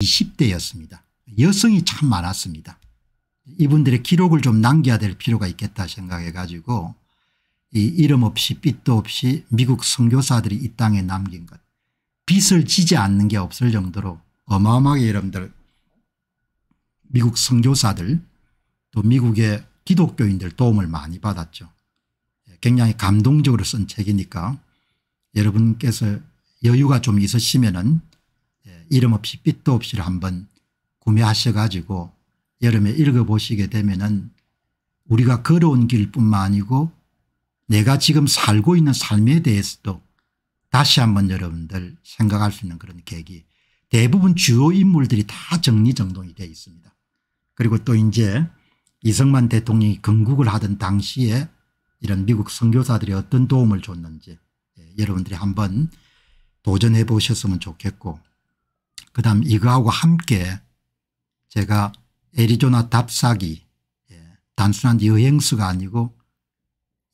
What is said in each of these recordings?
20대였습니다. 여성이 참 많았습니다. 이분들의 기록을 좀 남겨야 될 필요가 있겠다 생각해 가지고 이 이름 없이 빛도 없이 미국 선교사들이 이 땅에 남긴 것 빛을 지지 않는 게 없을 정도로 어마어마하게 여러분들 미국 선교사들 또 미국의 기독교인들 도움을 많이 받았죠. 굉장히 감동적으로 쓴 책이니까 여러분께서 여유가 좀 있으시면 은 이름 없이 빛도 없이를 한번 구매하셔 가지고 여름에 읽어보시게 되면은 우리가 걸어온 길뿐만 아니고 내가 지금 살고 있는 삶에 대해서도 다시 한번 여러분들 생각할 수 있는 그런 계기 대부분 주요 인물들이 다 정리정돈이 되어 있습니다. 그리고 또 이제 이승만 대통령이 건국을 하던 당시에 이런 미국 선교사들이 어떤 도움을 줬는지 예, 여러분들이 한번 도전해 보셨으면 좋겠고 그다음 이거하고 함께 제가 애리조나 답사기 예, 단순한 여행수가 아니고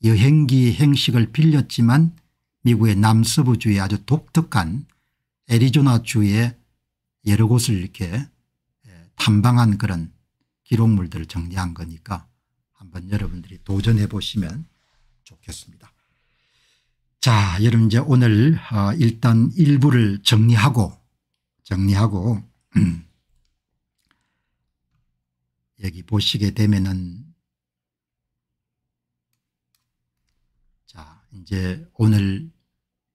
여행기 행식을 빌렸지만 미국의 남서부주의 아주 독특한 애리조나주의 여러 곳을 이렇게 예, 탐방한 그런 기록물들을 정리한 거니까 한번 여러분들이 도전해 보시면 좋겠습니다. 자 여러분 이제 오늘 어, 일단 일부를 정리하고 정리하고 음, 여기 보시게 되면은 자 이제 오늘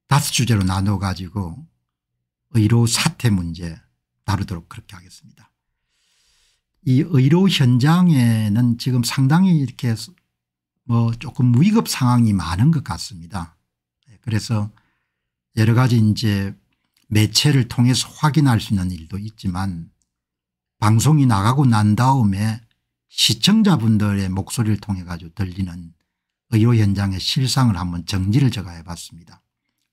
다섯 주제로 나눠 가지고 의료 사태 문제 다루도록 그렇게 하겠습니다. 이 의료 현장에는 지금 상당히 이렇게 뭐 조금 위급 상황이 많은 것 같습니다. 네, 그래서 여러 가지 이제 매체를 통해서 확인할 수 있는 일도 있지만 방송이 나가고 난 다음에 시청자분들의 목소리를 통해 가지고 들리는 의료 현장의 실상을 한번 정리를 제가 해봤습니다.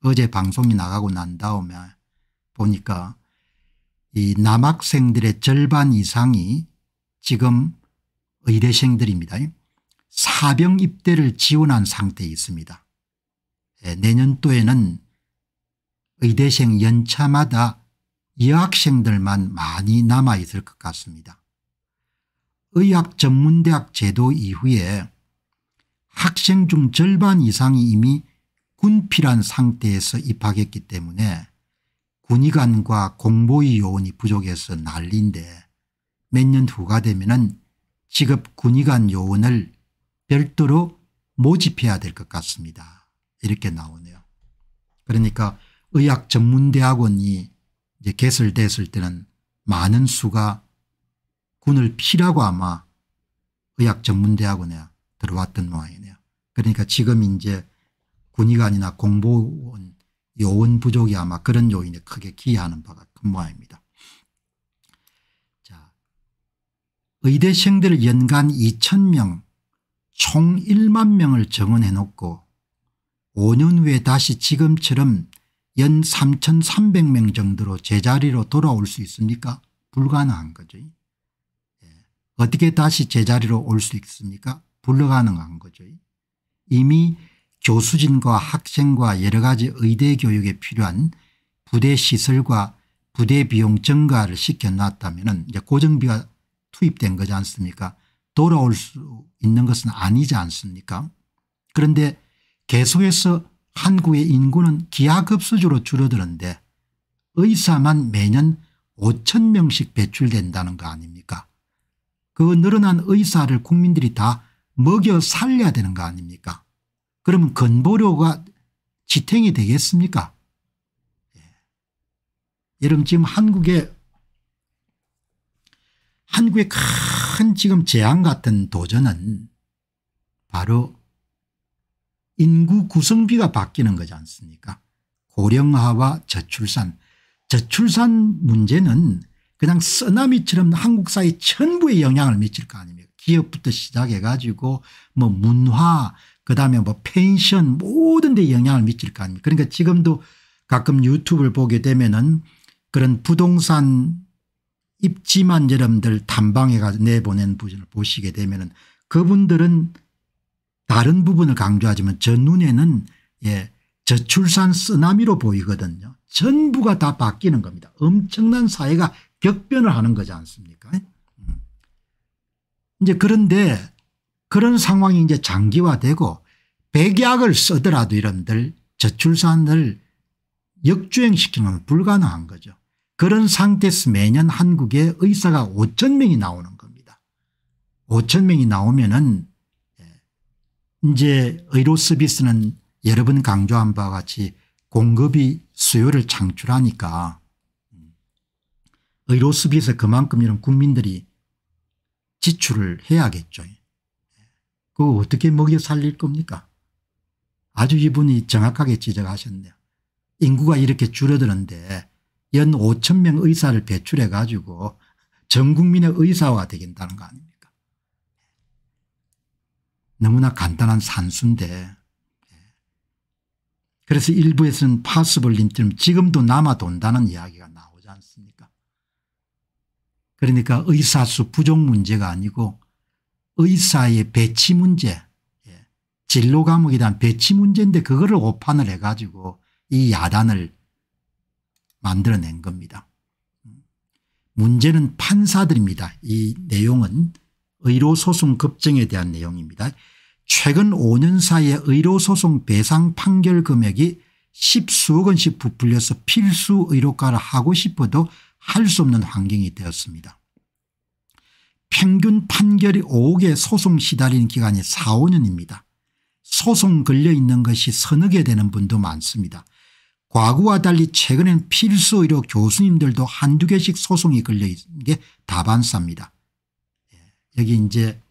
어제 방송이 나가고 난 다음에 보니까 이 남학생들의 절반 이상이 지금 의대생들입니다. 사병 입대를 지원한 상태에 있습니다. 예, 내년도에는 의대생 연차마다 여학생들만 많이 남아있을 것 같습니다. 의학 전문대학 제도 이후에 학생 중 절반 이상이 이미 군필한 상태에서 입학했기 때문에 군의관과 공보의 요원이 부족해서 난리인데 몇 년 후가 되면 은 직업 군의관 요원을 별도로 모집해야 될 것 같습니다. 이렇게 나오네요. 그러니까 의학 전문대학원이 이제 개설됐을 때는 많은 수가 군을 피라고 아마 의학 전문대학원에 들어왔던 모양이네요. 그러니까 지금 이제 군의관이나 공보원 요원 부족이 아마 그런 요인에 크게 기여하는 바가 큰 모양입니다. 자, 의대생들 연간 2천명총 1만 명을 정원해 놓고 5년 후에 다시 지금처럼 연 3,300명 정도로 제자리로 돌아올 수 있습니까? 불가능한 거죠. 예. 어떻게 다시 제자리로 올 수 있습니까? 불가능한 거죠. 이미 교수진과 학생과 여러 가지 의대 교육에 필요한 부대 시설과 부대 비용 증가를 시켜놨다면 이제 고정비가 투입된 거지 않습니까 돌아올 수 있는 것은 아니지 않습니까 그런데 계속해서 한국의 인구는 기하급수적으로 줄어드는데 의사만 매년 5천 명씩 배출된다는 거 아닙니까 그 늘어난 의사를 국민들이 다 먹여 살려야 되는 거 아닙니까 그러면 건보료가 지탱이 되겠습니까 예. 여러분 지금 한국에 한국의 큰 지금 재앙 같은 도전은 바로 인구 구성비가 바뀌는 거지 않습니까 고령화와 저출산 저출산 문제는 그냥 쓰나미처럼 한국 사회 전부에 영향을 미칠 거 아닙니까 기업부터 시작해 가지고 뭐 문화 그다음에 뭐 펜션 모든 데 영향을 미칠 거 아닙니까 그러니까 지금도 가끔 유튜브를 보게 되면은 그런 부동산 입지만 여러분들 탐방해 가지고 내보낸 분을 보시게 되면은 그분들은 다른 부분을 강조하지만 저 눈에는 예, 저출산 쓰나미로 보이거든요. 전부가 다 바뀌는 겁니다. 엄청난 사회가 격변을 하는 거지 않습니까? 예? 음. 이제 그런데 그런 상황이 이제 장기화되고 백약을 쓰더라도 이런들 저출산을 역주행시키는 건 불가능한 거죠. 그런 상태에서 매년 한국에 의사가 5천 명이 나오는 겁니다. 5천 명이 나오면은 이제 의료서비스는 여러 번 강조한 바와 같이 공급이 수요를 창출하니까 의료서비스 그만큼 이런 국민들이 지출을 해야겠죠. 그거 어떻게 먹여 살릴 겁니까? 아주 이분이 정확하게 지적하셨네요. 인구가 이렇게 줄어드는데 연 5천 명 의사를 배출해 가지고 전 국민의 의사화 되겠다는 거 아닙니까? 너무나 간단한 산수인데 그래서 일부에서는 파스벌린처럼 지금도 남아 돈다는 이야기가 나오지 않습니까 그러니까 의사수 부족 문제가 아니고 의사의 배치 문제 예, 진로 과목에 대한 배치 문제인데 그거를 오판을 해가지고 이 야단을 만들어낸 겁니다. 문제는 판사들입니다. 이 내용은 의료소송 급증에 대한 내용입니다. 최근 5년 사이에 의료소송 배상 판결 금액이 10수억 원씩 부풀려서 필수 의료가를 하고 싶어도 할 수 없는 환경이 되었습니다. 평균 판결이 5억의 소송 시달리는 기간이 4, 5년입니다. 소송 걸려 있는 것이 서너 개 되는 분도 많습니다. 과거와 달리 최근엔 필수 의료 교수님들도 한두 개씩 소송이 걸려 있는 게 다반사입니다. 여기 이제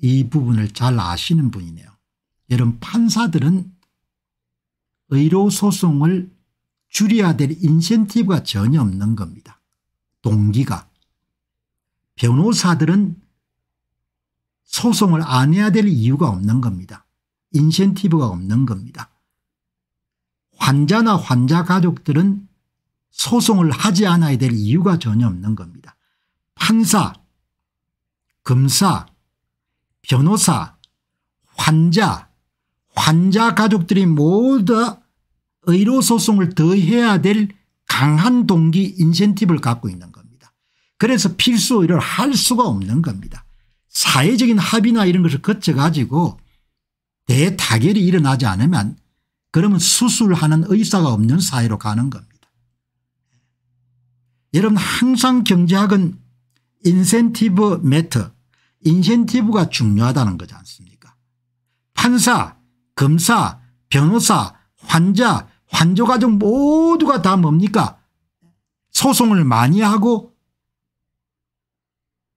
이 부분을 잘 아시는 분이네요. 여러분 판사들은 의료소송을 줄여야 될 인센티브가 전혀 없는 겁니다. 동기가. 변호사들은 소송을 안 해야 될 이유가 없는 겁니다. 인센티브가 없는 겁니다. 환자나 환자 가족들은 소송을 하지 않아야 될 이유가 전혀 없는 겁니다. 판사, 검사, 변호사, 환자, 환자 가족들이 모두 의료소송을 더해야 될 강한 동기 인센티브를 갖고 있는 겁니다. 그래서 필수 의료를 할 수가 없는 겁니다. 사회적인 합의나 이런 것을 거쳐가지고 대타결이 일어나지 않으면 그러면 수술하는 의사가 없는 사회로 가는 겁니다. 여러분 항상 경제학은 인센티브 매트 인센티브가 중요하다는 거지 않습니까 판사 검사 변호사 환자 환조가족 모두가 다 뭡니까 소송을 많이 하고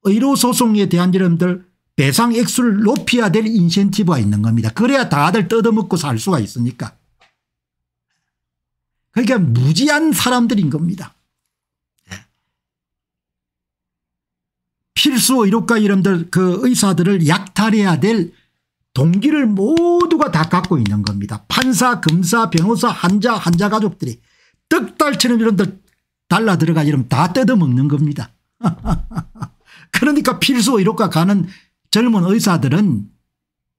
의료소송에 대한 여러분들 배상 액수를 높여야 될 인센티브가 있는 겁니다. 그래야 다들 뜯어먹고 살 수가 있으니까. 그러니까 무지한 사람들인 겁니다. 필수 의료과 이름들 그 의사들을 약탈해야 될 동기를 모두가 다 갖고 있는 겁니다. 판사, 검사, 변호사, 환자, 환자 가족들이 떡달치는 이름들 달라 들어가 이름 다 뜯어먹는 겁니다. 그러니까 필수 의료과 가는 젊은 의사들은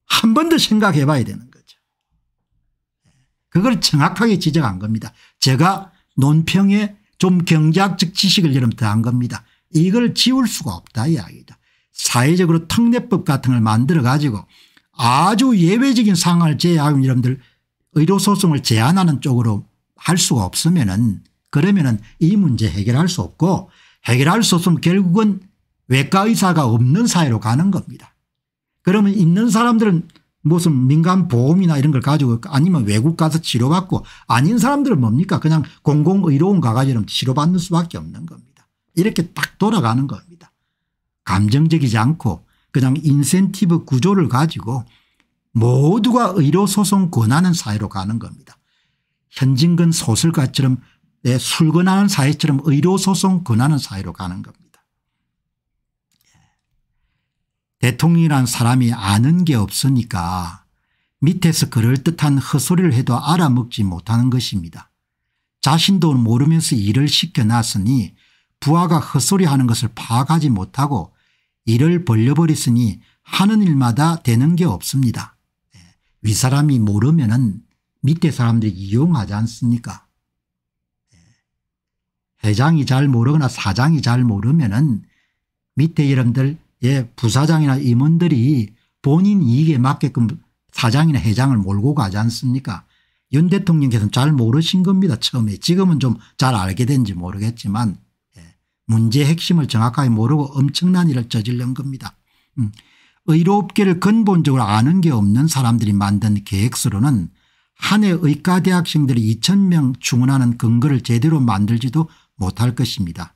한 번 더 생각해 봐야 되는 거죠. 그걸 정확하게 지적한 겁니다. 제가 논평에 좀 경제학적 지식을 여러분 더한 겁니다. 이걸 지울 수가 없다 이야기다. 사회적으로 특례법 같은 걸 만들어 가지고 아주 예외적인 상황을 제외하고 여러분들 의료소송을 제한하는 쪽으로 할 수가 없으면은 그러면은 이 문제 해결할 수 없고 해결할 수 없으면 결국은 외과 의사가 없는 사회로 가는 겁니다. 그러면 있는 사람들은 무슨 민간 보험이나 이런 걸 가지고 아니면 외국 가서 치료받고 아닌 사람들은 뭡니까 그냥 공공의료원 가가지고 치료받는 수밖에 없는 겁니다. 이렇게 딱 돌아가는 겁니다. 감정적이지 않고 그냥 인센티브 구조를 가지고 모두가 의료소송 권하는 사회로 가는 겁니다. 현진근 소설가처럼 예, 술 권하는 사회처럼 의료소송 권하는 사회로 가는 겁니다. 예. 대통령이란 사람이 아는 게 없으니까 밑에서 그럴듯한 헛소리를 해도 알아먹지 못하는 것입니다. 자신도 모르면서 일을 시켜놨으니 부하가 헛소리하는 것을 파악하지 못하고 일을 벌려버렸으니 하는 일마다 되는 게 없습니다. 위사람이 예, 모르면 은 밑에 사람들이 이용하지 않습니까 예, 회장이 잘 모르거나 사장이 잘 모르면 은 밑에 여러들 예, 부사장이나 임원들이 본인 이익에 맞게끔 사장이나 회장을 몰고 가지 않습니까 윤 대통령께서는 잘 모르신 겁니다 처음에 지금은 좀 잘 알게 된지 모르겠지만 문제의 핵심을 정확하게 모르고 엄청난 일을 저질른 겁니다. 음. 의료업계를 근본적으로 아는 게 없는 사람들이 만든 계획서로는 한 해 의과대학생들이 2,000명 주문하는 근거를 제대로 만들지도 못할 것입니다.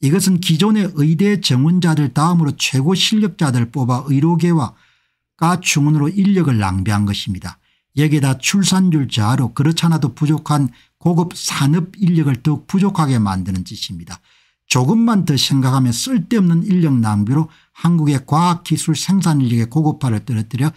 이것은 기존의 의대 정원자들 다음으로 최고 실력자들 뽑아 의료계와 가주문으로 인력을 낭비한 것입니다. 여기에다 출산율 저하로 그렇잖아도 부족한 고급 산업 인력을 더욱 부족하게 만드는 짓입니다. 조금만 더 생각하면 쓸데없는 인력 낭비로 한국의 과학기술 생산인력의 고급화를 떨어뜨려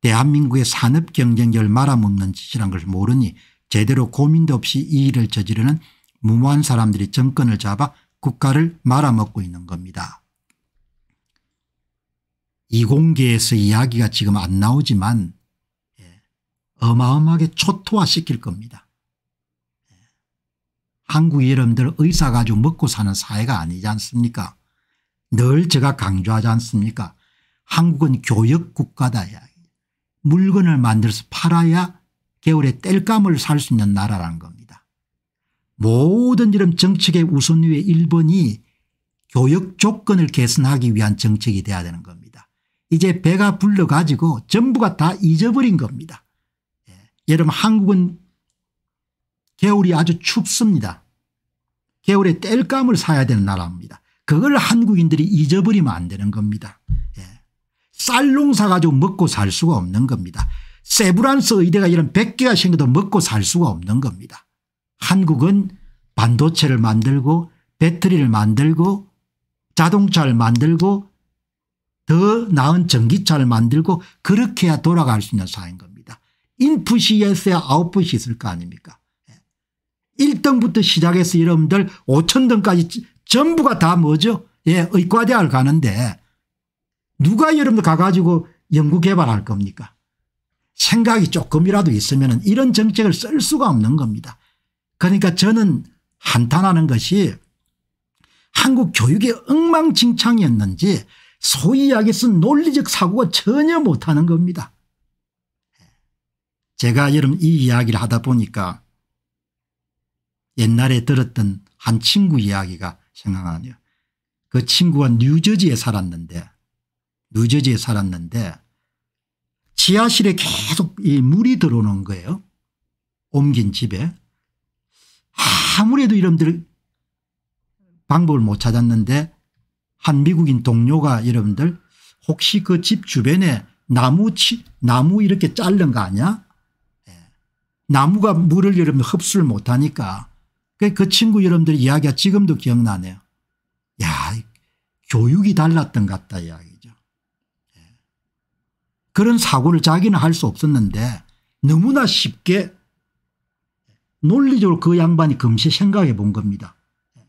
대한민국의 산업 경쟁력을 말아먹는 짓이란 걸 모르니 제대로 고민도 없이 이 일을 저지르는 무모한 사람들이 정권을 잡아 국가를 말아먹고 있는 겁니다. 이공계에서 이야기가 지금 안 나오지만 예, 어마어마하게 초토화시킬 겁니다. 한국 여러분들 의사 가지고 먹고 사는 사회가 아니지 않습니까 늘 제가 강조하지 않습니까 한국은 교역국가다 물건을 만들어서 팔아야 겨울에 땔감을 살 수 있는 나라라는 겁니다. 모든 이런 정책의 우선위에 1번이 교역 조건을 개선하기 위한 정책이 돼야 되는 겁니다. 이제 배가 불러가지고 전부가 다 잊어버린 겁니다. 예. 여러분 한국은 겨울이 아주 춥습니다. 겨울에 땔감을 사야 되는 나라입니다. 그걸 한국인들이 잊어버리면 안 되는 겁니다. 예. 쌀 농사 가지고 먹고 살 수가 없는 겁니다. 세브란스 의대가 이런 100개가 생겨도 먹고 살 수가 없는 겁니다. 한국은 반도체를 만들고 배터리를 만들고 자동차를 만들고 더 나은 전기차를 만들고 그렇게 야 돌아갈 수 있는 사회인 겁니다. 인풋이 있어야 아웃풋이 있을 거 아닙니까 1등부터 시작해서 여러분들 5천등까지 전부가 다 뭐죠? 예, 의과대학을 가는데 누가 여러분들 가가지고 연구 개발할 겁니까? 생각이 조금이라도 있으면 이런 정책을 쓸 수가 없는 겁니다. 그러니까 저는 한탄하는 것이 한국 교육의 엉망진창이었는지 소위 이야기해서 논리적 사고가 전혀 못하는 겁니다. 제가 여러분 이 이야기를 하다 보니까 옛날에 들었던 한 친구 이야기가 생각나네요. 그 친구가 뉴저지에 살았는데 뉴저지에 살았는데 지하실에 계속 이 물이 들어오는 거예요. 옮긴 집에. 아무래도 여러분들 방법을 못 찾았는데 한 미국인 동료가 여러분들 혹시 그 집 주변에 나무 치, 나무 이렇게 자른 거 아니야? 예. 나무가 물을 여러분 흡수를 못하니까 그러니까 그 친구 여러분들의 이야기가 지금도 기억나네요. 야 교육이 달랐던 것 같다 이야기죠. 예. 그런 사고를 자기는 할 수 없었는데 너무나 쉽게 논리적으로 그 양반이 금세 생각해 본 겁니다. 예.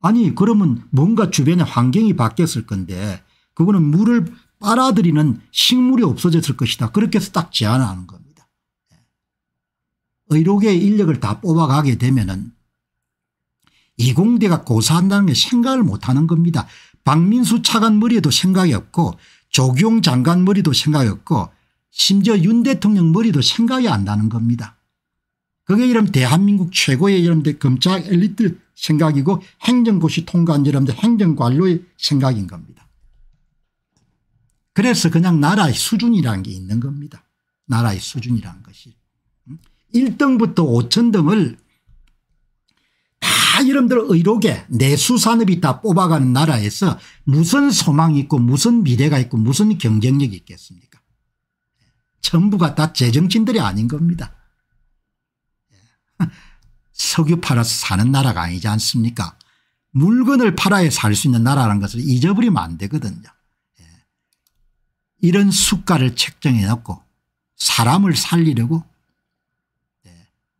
아니 그러면 뭔가 주변에 환경이 바뀌었을 건데 그거는 물을 빨아들이는 식물이 없어졌을 것이다. 그렇게 해서 딱 제안하는 겁니다. 예. 의료계의 인력을 다 뽑아가게 되면 은 이공대가 고사한다는 게 생각을 못하는 겁니다. 박민수 차관 머리에도 생각이 없고 조경 장관 머리도 생각이 없고 심지어 윤 대통령 머리도 생각이 안 나는 겁니다. 그게 이런 대한민국 최고의 여러분들 검찰 엘리트 생각이고 행정고시 통과한 여러분들 행정관료의 생각인 겁니다. 그래서 그냥 나라의 수준이라는 게 있는 겁니다. 나라의 수준이라는 것이. 1등부터 음? 5천 등을 다 이름대로 의료계 내수산업이 다 뽑아가는 나라에서 무슨 소망이 있고 무슨 미래가 있고 무슨 경쟁력이 있겠습니까 전부가 다 제정신들이 아닌 겁니다. 석유 팔아서 사는 나라가 아니지 않습니까 물건을 팔아야 살 수 있는 나라라는 것을 잊어버리면 안 되거든요. 이런 수가를 책정해 놓고 사람을 살리려고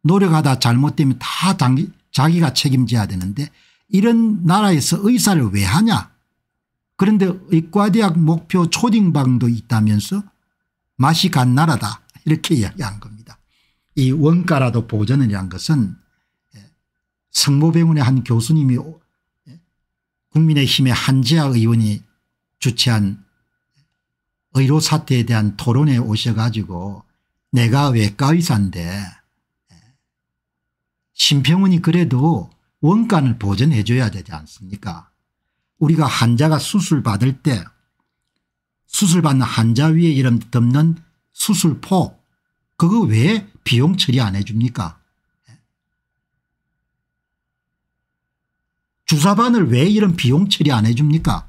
노력하다 잘못되면 다 장기 자기가 책임져야 되는데 이런 나라에서 의사를 왜 하냐 그런데 의과대학 목표 초딩방도 있다면서 맛이 간 나라다 이렇게 이야기한 겁니다. 이 원가라도 보전이란 것은 예, 성모병원의 한 교수님이 예, 국민의힘의 한지아 의원이 주최한 의료 사태에 대한 토론에 오셔가지고 내가 외과 의사인데 심평원이 그래도 원가를 보전해 줘야 되지 않습니까 우리가 환자가 수술받을 때 수술받는 환자 위에 이름 덮는 수술포 그거 왜 비용 처리 안 해줍니까 주사반을왜 이런 비용 처리 안 해줍니까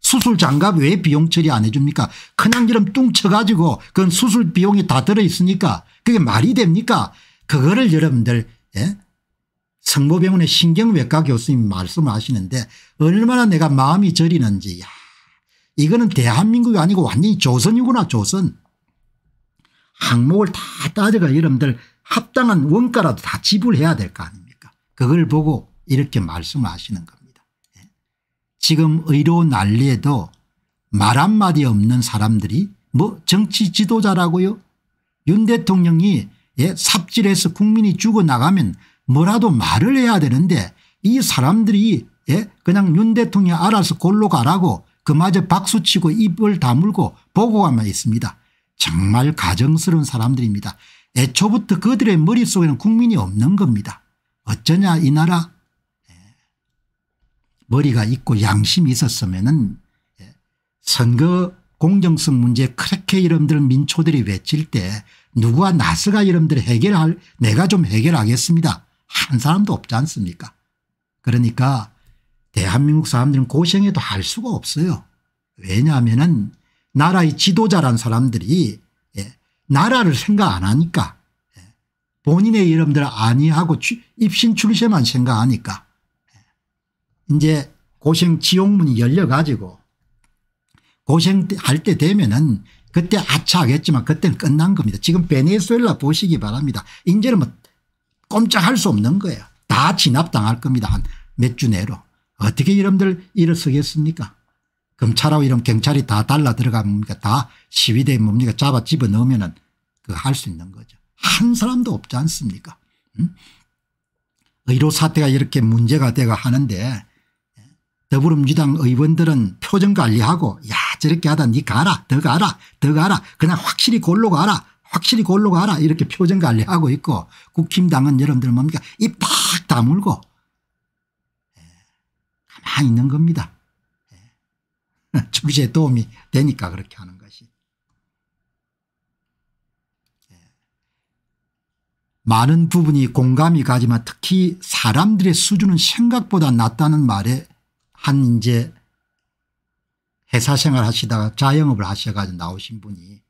수술 장갑 왜 비용 처리 안 해줍니까 그냥 이름 뚱쳐가지고 그건 수술 비용이 다 들어있으니까 그게 말이 됩니까 그거를 여러분들 예? 성모병원의 신경외과 교수님 말씀을 하시는데 얼마나 내가 마음이 저리는지 야 이거는 대한민국이 아니고 완전히 조선이구나 조선. 항목을 다 따져가 여러분들 합당한 원가라도 다 지불해야 될 거 아닙니까 그걸 보고 이렇게 말씀을 하시는 겁니다. 예. 지금 의료 난리에도 말 한마디 없는 사람들이 뭐 정치 지도자라고요 윤 대통령이 예, 삽질해서 국민이 죽어나가면 뭐라도 말을 해야 되는데 이 사람들이 예? 그냥 윤 대통령 이 알아서 골로 가라고 그마저 박수치고 입을 다물고 보고가만 있습니다. 정말 가정스러운 사람들입니다. 애초부터 그들의 머릿속에는 국민이 없는 겁니다. 어쩌냐 이 나라 예. 머리가 있고 양심이 있었으면 예. 선거 공정성 문제 그렇게 이름들 은 민초들이 외칠 때 누구와 나스가 이름들 을 해결할 내가 좀 해결하겠습니다. 한 사람도 없지 않습니까 그러니까 대한민국 사람들은 고생해도 할 수가 없어요. 왜냐하면 나라의 지도자란 사람들이 예, 나라를 생각 안 하니까 예, 본인의 이름들 아니하고 입신 출세만 생각하니까 예, 이제 고생 지옥문이 열려가지고 고생할 때 되면은 그때 아차하겠지만 그때는 끝난 겁니다. 지금 베네수엘라 보시기 바랍니다. 이제는 뭐 꼼짝할 수 없는 거예요. 다 진압당할 겁니다. 한 몇 주 내로. 어떻게 여러분들 일어서겠습니까 검찰하고 이런 경찰이 다 달라 들어갑니까다 시위대에 뭡니까 잡아 집어넣으면 은그 할 수 있는 거죠. 한 사람도 없지 않습니까 음? 의료 사태가 이렇게 문제가 되고 하는데 예? 더불어민주당 의원들은 표정 관리하고 야 저렇게 하다 니 가라 더 가라 더 가라 그냥 확실히 골로 가라 확실히 골로 그 가라 이렇게 표정 관리하고 있고 국힘당은 여러분들 뭡니까 입팍 다물고 예, 가만히 있는 겁니다. 예. 주기제 도움이 되니까 그렇게 하는 것이. 예. 많은 부분이 공감이 가지만 특히 사람들의 수준은 생각보다 낮다는 말에 한 이제 회사 생활 하시다가 자영업을 하셔가지고 나오신 분이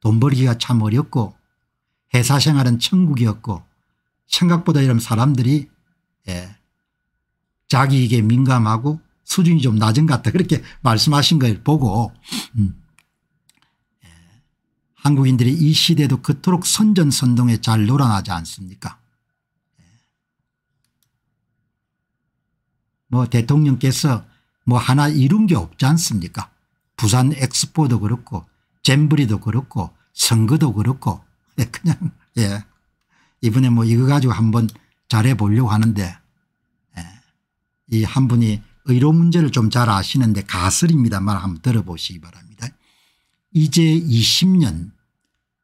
돈 벌기가 참 어렵고 회사 생활은 천국이었고 생각보다 이런 사람들이 예, 자기에게 민감하고 수준이 좀 낮은 것 같다 그렇게 말씀하신 걸 보고 음, 예, 한국인들이 이 시대도 그토록 선전선동에 잘 놀아나지 않습니까 예, 뭐 대통령께서 뭐 하나 이룬 게 없지 않습니까 부산 엑스포도 그렇고 잼브리도 그렇고 선거도 그렇고 네, 그냥 예 이번에 뭐 이거 가지고 한번 잘해 보려고 하는데 예. 이 한 분이 의료 문제를 좀 잘 아시는데 가설입니다만 한번 들어보시기 바랍니다. 이제 20년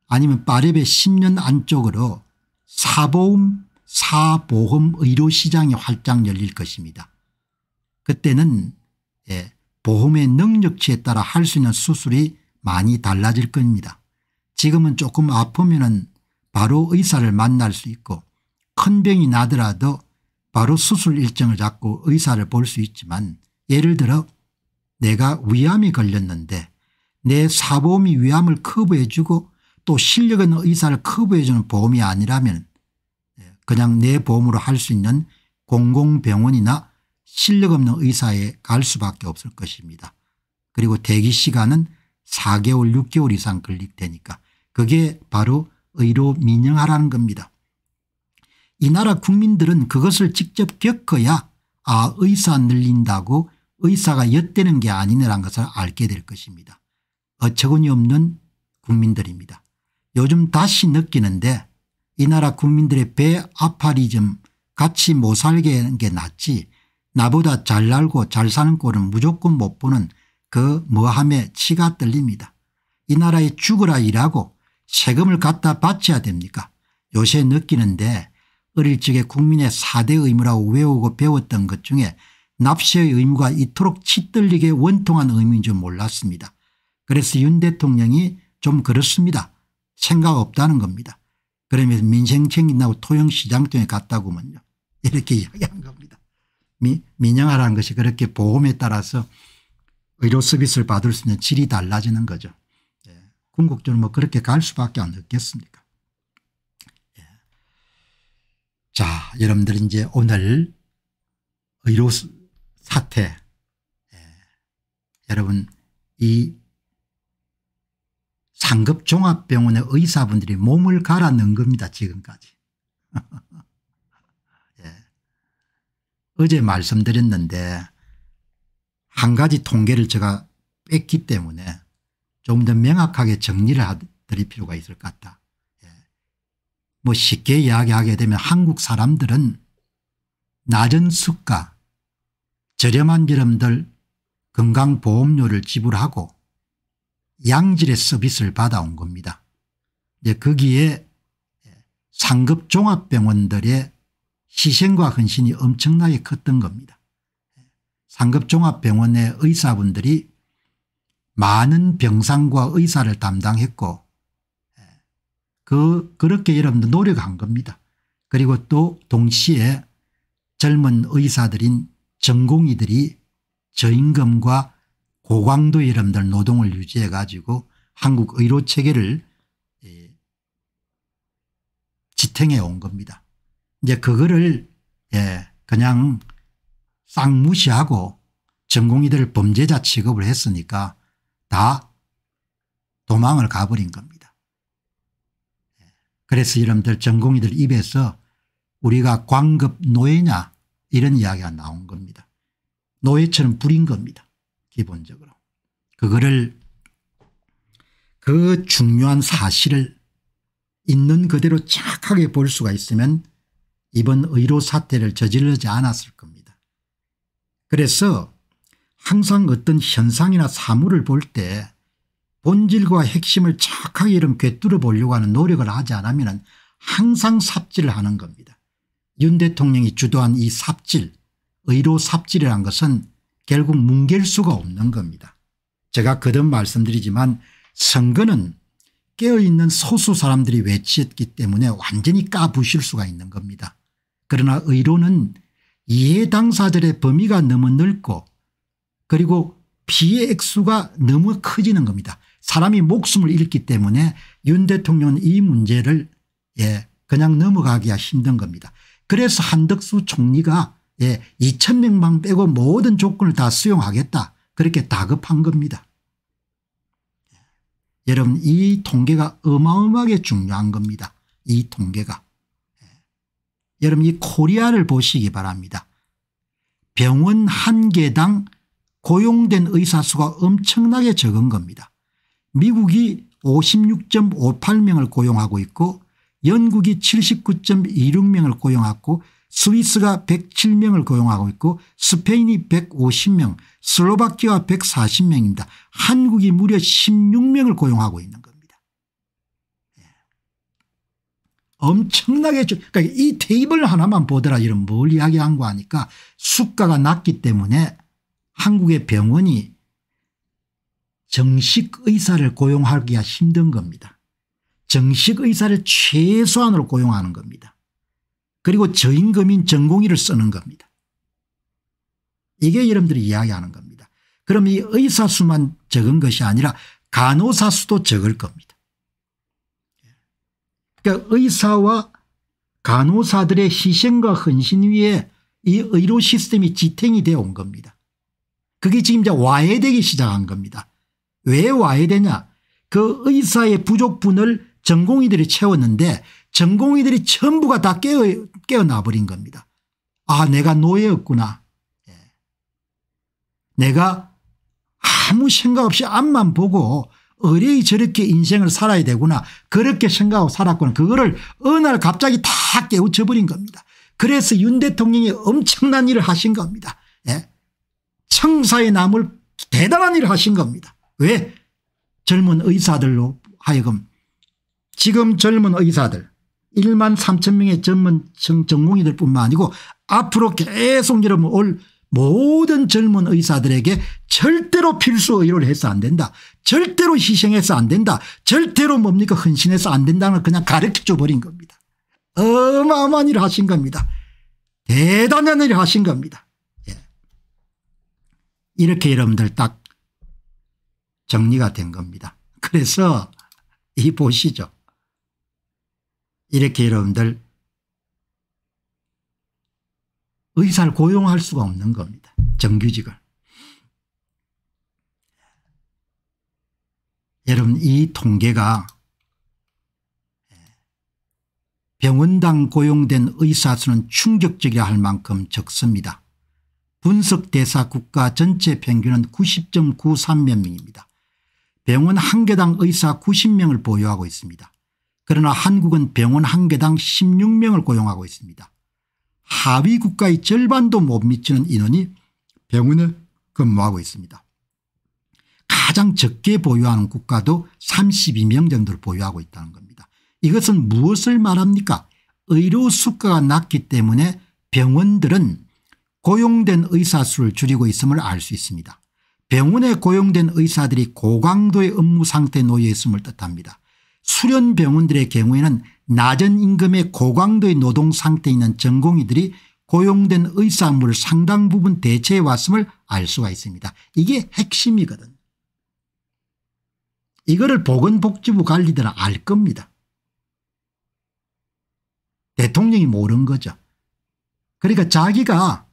아니면 빠르게 10년 안쪽으로 사보험 사보험 의료 시장이 활짝 열릴 것입니다. 그때는 예, 보험의 능력치에 따라 할 수 있는 수술이 많이 달라질 겁니다. 지금은 조금 아프면은 바로 의사를 만날 수 있고 큰 병이 나더라도 바로 수술 일정을 잡고 의사를 볼 수 있지만 예를 들어 내가 위암이 걸렸는데 내 사보험이 위암을 커버해 주고 또 실력 있는 의사를 커버해 주는 보험이 아니라면 그냥 내 보험으로 할 수 있는 공공병원이나 실력 없는 의사에 갈 수밖에 없을 것입니다. 그리고 대기 시간은 4개월 6개월 이상 걸릴 테니까 그게 바로 의료 민영화라는 겁니다. 이 나라 국민들은 그것을 직접 겪어야 아 의사 늘린다고 의사가 엿되는 게아니네는 것을 알게 될 것입니다. 어처구니 없는 국민들입니다. 요즘 다시 느끼는데 이 나라 국민들의 배아파리즘 같이 못 살게 하는 게 낫지 나보다 잘 날고 잘 사는 꼴은 무조건 못 보는 그모함에 치가 떨립니다. 이 나라에 죽으라 일하고 세금을 갖다 바쳐야 됩니까 요새 느끼는데 어릴 적에 국민의 4대 의무라고 외우고 배웠던 것 중에 납세의 의무가 이토록 치떨리게 원통한 의무인 줄 몰랐습니다. 그래서 윤 대통령이 좀 그렇습니다. 생각 없다는 겁니다. 그러면서 민생 챙긴다고 토영시장 등에 갔다고 하면요. 이렇게 이야기한 겁니다. 민영화라는 것이 그렇게 보험에 따라서 의료 서비스를 받을 수 있는 질이 달라지는 거죠. 예. 궁극적으로 뭐 그렇게 갈 수밖에 없겠습니까. 예. 자 여러분들 이제 오늘 의료 사태 예. 여러분 이 상급종합병원의 의사분들이 몸을 갈아 넣은 겁니다 지금까지. 예. 어제 말씀드렸는데 한 가지 통계를 제가 뺐기 때문에 좀 더 명확하게 정리를 드릴 필요가 있을 것 같다. 예. 뭐 쉽게 이야기하게 되면 한국 사람들은 낮은 수가 저렴한 기름들 건강보험료를 지불하고 양질의 서비스를 받아온 겁니다. 이제 거기에 예, 상급 종합병원들의 희생과 헌신이 엄청나게 컸던 겁니다. 상급종합병원의 의사분들이 많은 병상과 의사를 담당했고 예, 그 그렇게 여러분들 노력한 겁니다. 그리고 또 동시에 젊은 의사들인 전공의들이 저임금과 고강도 여러분들 노동을 유지해 가지고 한국 의료체계를 예, 지탱해 온 겁니다. 이제 그거를 예, 그냥 쌍 무시하고 전공의들 범죄자 취급을 했으니까 다 도망을 가버린 겁니다. 그래서 여러분들 전공의들 입에서 우리가 광급 노예냐 이런 이야기가 나온 겁니다. 노예처럼 부린 겁니다. 기본적으로. 그거를 그 중요한 사실을 있는 그대로 착하게 볼 수가 있으면 이번 의료 사태를 저지르지 않았을 겁니다. 그래서 항상 어떤 현상이나 사물을 볼 때 본질과 핵심을 착하게 이름 꿰뚫어 보려고 하는 노력을 하지 않으면 항상 삽질을 하는 겁니다. 윤 대통령이 주도한 이 삽질 의로 삽질이란 것은 결국 뭉갤 수가 없는 겁니다. 제가 거듭 말씀드리지만 선거는 깨어있는 소수 사람들이 외치었기 때문에 완전히 까부실 수가 있는 겁니다. 그러나 의로는 이해 당사들의 범위가 너무 넓고 그리고 피해 액수가 너무 커지는 겁니다. 사람이 목숨을 잃기 때문에 윤 대통령은 이 문제를 예 그냥 넘어가기가 힘든 겁니다. 그래서 한덕수 총리가 예 2천 명만 빼고 모든 조건을 다 수용하겠다 그렇게 다급한 겁니다. 예. 여러분 이 통계가 어마어마하게 중요한 겁니다. 이 통계가. 여러분 이 코리아를 보시기 바랍니다. 병원 한 개당 고용된 의사 수가 엄청나게 적은 겁니다. 미국이 56.58명을 고용하고 있고 영국이 79.26명을 고용하고 스위스가 107명을 고용하고 있고 스페인이 150명 슬로바키아 140명입니다. 한국이 무려 16명을 고용하고 있는 겁니다. 엄청나게 그러니까 이 테이블 하나만 보더라 이런 뭘 이야기한 거 하니까 수가가 낮기 때문에 한국의 병원이 정식 의사를 고용하기가 힘든 겁니다. 정식 의사를 최소한으로 고용하는 겁니다. 그리고 저임금인 전공의를 쓰는 겁니다. 이게 여러분들이 이야기하는 겁니다. 그럼 이 의사 수만 적은 것이 아니라 간호사 수도 적을 겁니다. 그러니까 의사와 간호사들의 희생과 헌신 위에 이 의료 시스템이 지탱이 되어 온 겁니다. 그게 지금 이제 와해되기 시작한 겁니다. 왜 와해되냐 그 의사의 부족분을 전공의들이 채웠는데 전공의들이 전부가 다 깨어, 깨어나버린 겁니다. 아 내가 노예였구나. 예. 내가 아무 생각 없이 앞만 보고 어뢰히 저렇게 인생을 살아야 되구나 그렇게 생각하고 살았구나 그거를 어느 날 갑자기 다 깨우쳐버린 겁니다. 그래서 윤 대통령이 엄청난 일을 하신 겁니다. 예. 청사에 남을 대단한 일을 하신 겁니다. 왜? 젊은 의사들로 하여금 지금 젊은 의사들 1만 3천 명의 젊은 전공의들 뿐만 아니고 앞으로 계속 여러분 올 모든 젊은 의사들에게 절대로 필수 의료를 해서 안 된다. 절대로 희생해서 안 된다. 절대로 뭡니까 헌신해서 안 된다는 그냥 가르쳐 버린 겁니다. 어마어마한 일을 하신 겁니다. 대단한 일을 하신 겁니다. 예. 이렇게 여러분들 딱 정리가 된 겁니다. 그래서 이 보시죠. 이렇게 여러분들 의사를 고용할 수가 없는 겁니다. 정규직을. 여러분 이 통계가 병원당 고용된 의사 수는 충격적이야 할 만큼 적습니다. 분석대사 국가 전체 평균은 90.93몇 명입니다. 병원 한 개당 의사 90명을 보유하고 있습니다. 그러나 한국은 병원 한 개당 16명을 고용하고 있습니다. 하위 국가의 절반도 못 미치는 인원이 병원에 근무하고 있습니다. 가장 적게 보유하는 국가도 32명 정도를 보유하고 있다는 겁니다. 이것은 무엇을 말합니까 의료 수가가 낮기 때문에 병원들은 고용된 의사 수를 줄이고 있음을 알 수 있습니다. 병원에 고용된 의사들이 고강도의 업무 상태에 놓여 있음을 뜻합니다. 수련 병원들의 경우에는 낮은 임금의 고강도의 노동 상태에 있는 전공의들이 고용된 의사물 상당 부분 대체해 왔음을 알 수가 있습니다. 이게 핵심이거든. 이거를 보건복지부 관리들은 알 겁니다. 대통령이 모른 거죠. 그러니까 자기가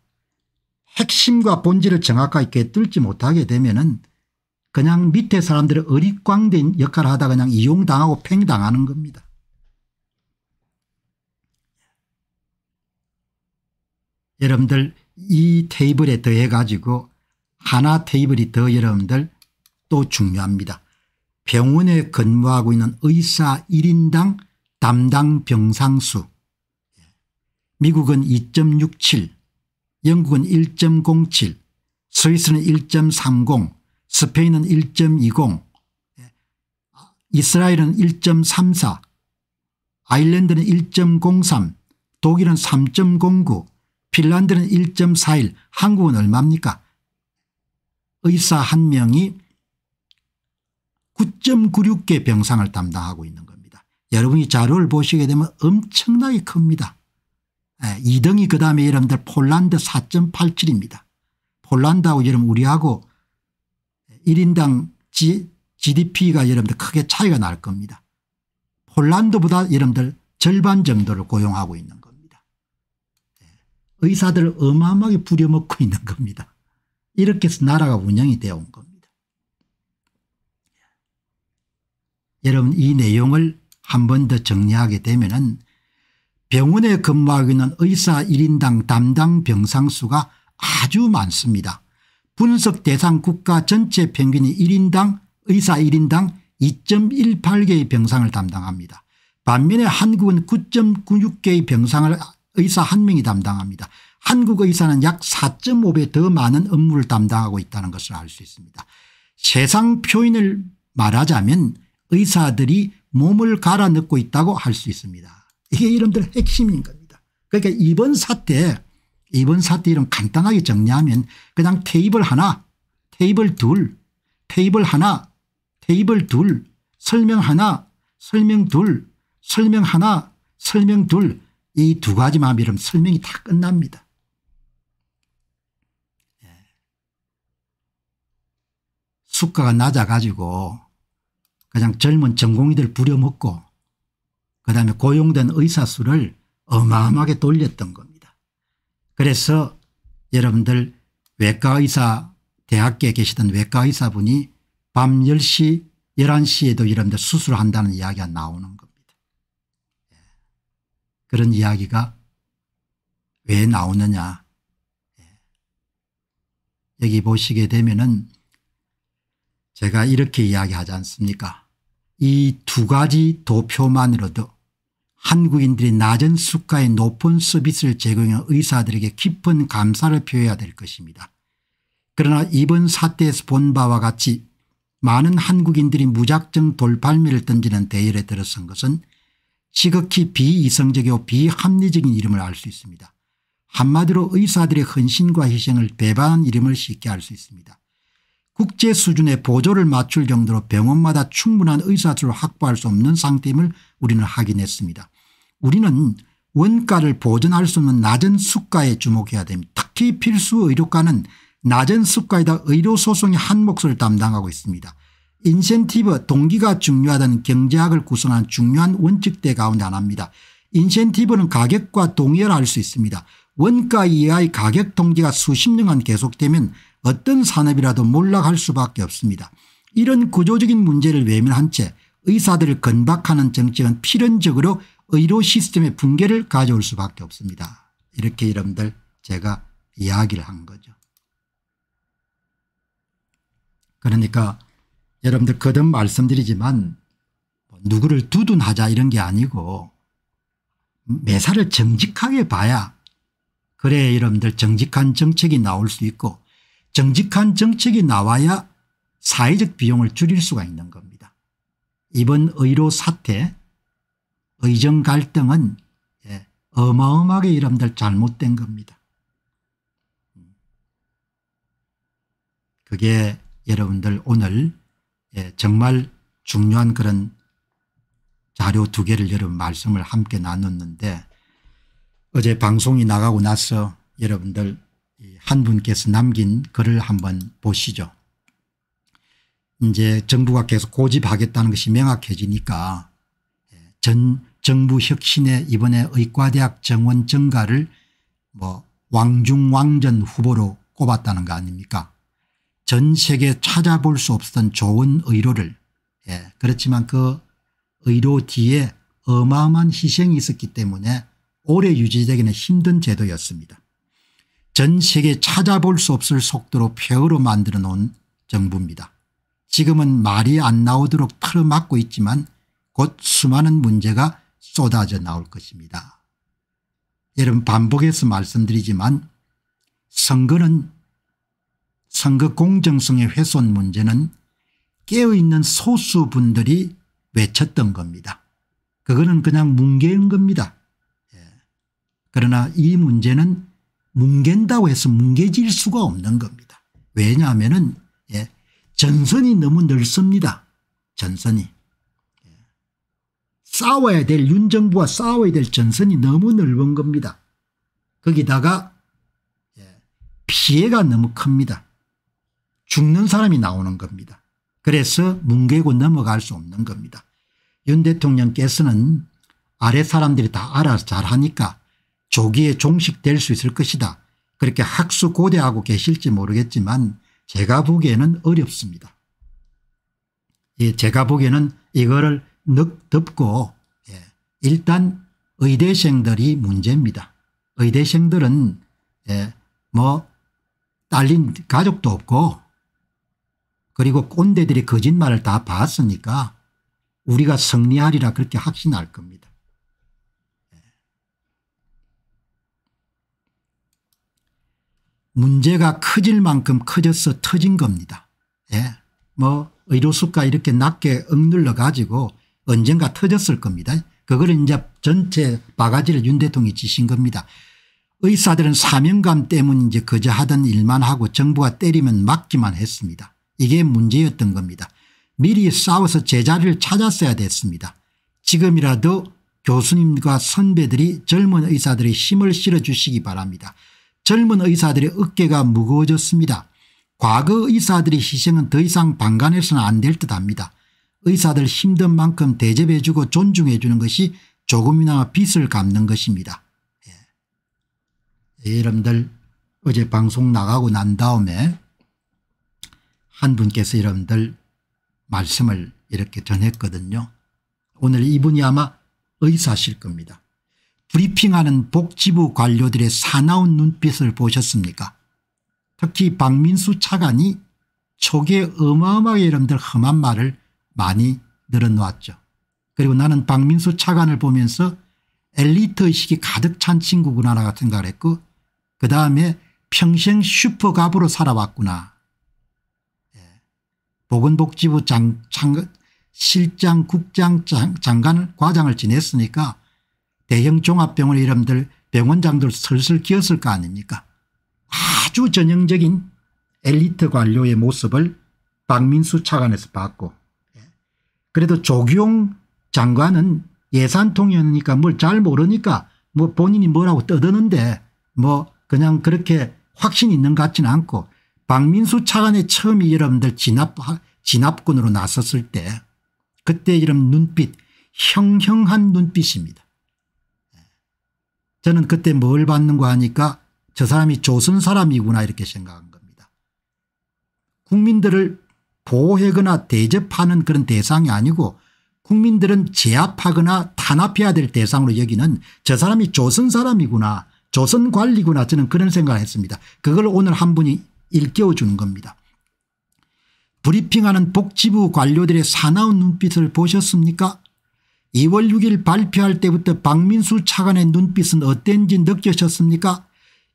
핵심과 본질을 정확하게 꿰뚫지 못하게 되면 은 그냥 밑에 사람들의 어릿광된 역할을 하다 그냥 이용당하고 팽당하는 겁니다. 여러분들 이 테이블에 더해 가지고 하나 테이블이 더 여러분들 또 중요합니다. 병원에 근무하고 있는 의사 1인당 담당 병상수 미국은 2.67 영국은 1.07 스위스는 1.30 스페인은 1.20 이스라엘은 1.34 아일랜드는 1.03 독일은 3.09 핀란드는 1.41 한국은 얼마입니까 의사 한 명이 9.96개 병상을 담당하고 있는 겁니다. 여러분이 자료를 보시게 되면 엄청나게 큽니다. 2등이 예, 그다음에 여러분들 폴란드 4.87입니다. 폴란드하고 여러분 우리하고 1인당 G, GDP가 여러분들 크게 차이가 날 겁니다. 폴란드보다 여러분들 절반 정도를 고용하고 있는 의사들을 어마어마하게 부려먹고 있는 겁니다. 이렇게 해서 나라가 운영이 되어 온 겁니다. 여러분 이 내용을 한 번 더 정리하게 되면 병원에 근무하고 있는 의사 1인당 담당 병상수가 아주 많습니다. 분석 대상 국가 전체 평균이 1인당 의사 1인당 2.18개의 병상을 담당합니다. 반면에 한국은 9.96개의 병상을 의사 한 명이 담당합니다. 한국 의사는 약 4.5배 더 많은 업무를 담당하고 있다는 것을 알 수 있습니다. 세상 표현을 말하자면 의사들이 몸을 갈아 넣고 있다고 할 수 있습니다. 이게 이름들 핵심인 겁니다. 그러니까 이번 사태 이번 사태 이름 간단하게 정리하면 그냥 테이블 하나 테이블 둘 테이블 하나 테이블 둘 설명 하나 설명 둘 설명 하나 설명 둘 이두 가지만 이면 설명이 다 끝납니다. 예. 수가가 낮아가지고 그냥 젊은 전공이들 부려먹고 그다음에 고용된 의사 수를 어마어마하게 돌렸던 겁니다. 그래서 여러분들 외과의사 대학교에 계시던 외과의사분이 밤 10시 11시에도 여러분들 수술한다는 이야기가 나오는 겁니다. 그런 이야기가 왜 나오느냐. 예. 여기 보시게 되면은 제가 이렇게 이야기하지 않습니까 이 두 가지 도표만으로도 한국인들이 낮은 수가의 높은 서비스를 제공해 의사들에게 깊은 감사를 표해야 될 것입니다. 그러나 이번 사태에서 본 바와 같이 많은 한국인들이 무작정 돌팔미를 던지는 대열에 들어선 것은 지극히 비이성적이고 비합리적인 이름을 알 수 있습니다. 한마디로 의사들의 헌신과 희생을 배반한 이름을 쉽게 알 수 있습니다. 국제 수준의 보조를 맞출 정도로 병원마다 충분한 의사수를 확보할 수 없는 상태임을 우리는 확인했습니다. 우리는 원가를 보존할수 없는 낮은 수가에 주목해야 됩니다. 특히 필수 의료과는 낮은 수가에다 의료소송의 한 몫을 담당하고 있습니다. 인센티브 동기가 중요하다는 경제학을 구성한 중요한 원칙대 가운데 하나입니다. 인센티브는 가격과 동일할 수 있습니다. 원가 이하의 가격 통제가 수십 년간 계속되면 어떤 산업이라도 몰락할 수밖에 없습니다. 이런 구조적인 문제를 외면한 채 의사들을 건박하는 정책은 필연적으로 의료 시스템의 붕괴를 가져올 수밖에 없습니다. 이렇게 여러분들 제가 이야기를 한 거죠. 그러니까 여러분들 거듭 말씀드리지만 뭐 누구를 두둔하자 이런 게 아니고 매사를 정직하게 봐야 그래 여러분들 정직한 정책이 나올 수 있고 정직한 정책이 나와야 사회적 비용을 줄일 수가 있는 겁니다. 이번 의료 사태 의정 갈등은 예, 어마어마하게 여러분들 잘못된 겁니다. 그게 여러분들 오늘 예, 정말 중요한 그런 자료 두 개를 여러분 말씀을 함께 나눴는데 어제 방송이 나가고 나서 여러분들 한 분께서 남긴 글을 한번 보시죠. 이제 정부가 계속 고집하겠다는 것이 명확해지니까 예, 전 정부 혁신에 이번에 의과대학 정원 증가를 뭐 왕중왕전 후보로 꼽았다는 거 아닙니까 전 세계 찾아볼 수 없었던 좋은 의료를 예, 그렇지만 그 의료 뒤에 어마어마한 희생이 있었기 때문에 오래 유지되기는 힘든 제도였습니다. 전 세계 찾아볼 수 없을 속도로 폐허로 만들어 놓은 정부입니다. 지금은 말이 안 나오도록 틀어막고 있지만 곧 수많은 문제가 쏟아져 나올 것입니다. 여러분 반복해서 말씀드리지만 선거는 선거 공정성의 훼손 문제는 깨어있는 소수분들이 외쳤던 겁니다. 그거는 그냥 뭉개는 겁니다. 예. 그러나 이 문제는 뭉갠다고 해서 뭉개질 수가 없는 겁니다. 왜냐하면 예. 전선이 너무 넓습니다. 전선이. 예. 싸워야 될 윤정부와 싸워야 될 전선이 너무 넓은 겁니다. 거기다가 예, 피해가 너무 큽니다. 죽는 사람이 나오는 겁니다. 그래서 뭉개고 넘어갈 수 없는 겁니다. 윤 대통령께서는 아래 사람들이 다 알아서 잘하니까 조기에 종식될 수 있을 것이다. 그렇게 학수 고대하고 계실지 모르겠지만 제가 보기에는 어렵습니다. 예, 제가 보기에는 이거를 넉 덮고 예, 일단 의대생들이 문제입니다. 의대생들은 예, 뭐 딸린 가족도 없고 그리고 꼰대들의 거짓말을 다 봤으니까 우리가 승리하리라 그렇게 확신할 겁니다. 예. 문제가 커질 만큼 커져서 터진 겁니다. 예. 뭐 의료수가 이렇게 낮게 억눌러 가지고 언젠가 터졌을 겁니다. 그걸 이제 전체 바가지를 윤 대통령이 지신 겁니다. 의사들은 사명감 때문에 이제 거저 하던 일만 하고 정부가 때리면 막기만 했습니다. 이게 문제였던 겁니다. 미리 싸워서 제자리를 찾았어야 됐습니다. 지금이라도 교수님과 선배들이 젊은 의사들의 힘을 실어주시기 바랍니다. 젊은 의사들의 어깨가 무거워졌습니다. 과거 의사들의 희생은 더 이상 방관해서는 안 될 듯합니다. 의사들 힘든 만큼 대접해주고 존중해주는 것이 조금이나마 빚을 갚는 것입니다. 예. 예 여러분들 어제 방송 나가고 난 다음에 한 분께서 여러분들 말씀을 이렇게 전했거든요. 오늘 이분이 아마 의사실 겁니다. 브리핑하는 복지부 관료들의 사나운 눈빛을 보셨습니까 특히 박민수 차관이 초기에 어마어마하게 여러분들 험한 말을 많이 늘어놓았죠. 그리고 나는 박민수 차관을 보면서 엘리트 의식이 가득 찬 친구구나 같은 걸 했고 그 다음에 평생 슈퍼갑으로 살아왔구나 보건복지부 장, 장, 실장 국장 장, 장관을 과장을 지냈으니까 대형 종합병원 이름들 병원장들 슬슬 끼었을 거 아닙니까 아주 전형적인 엘리트 관료의 모습을 박민수 차관에서 봤고 예. 그래도 조기용 장관은 예산통이니까 었으뭘잘 모르니까 뭐 본인이 뭐라고 떠드는데 뭐 그냥 그렇게 확신 있는 것 같지는 않고 박민수 차관이 처음에 여러분들 진압, 진압군으로 나섰을 때 그때 이런 눈빛 형형한 눈빛입니다. 저는 그때 뭘 받는가 하니까 저 사람이 조선 사람이구나 이렇게 생각한 겁니다. 국민들을 보호하거나 대접하는 그런 대상이 아니고 국민들은 제압하거나 탄압해야 될 대상으로 여기는 저 사람이 조선 사람이구나 조선 관리구나 저는 그런 생각을 했습니다. 그걸 오늘 한 분이 일깨워주는 겁니다. 브리핑하는 복지부 관료들의 사나운 눈빛을 보셨습니까 2월 6일 발표할 때부터 박민수 차관의 눈빛은 어땠는지 느껴셨습니까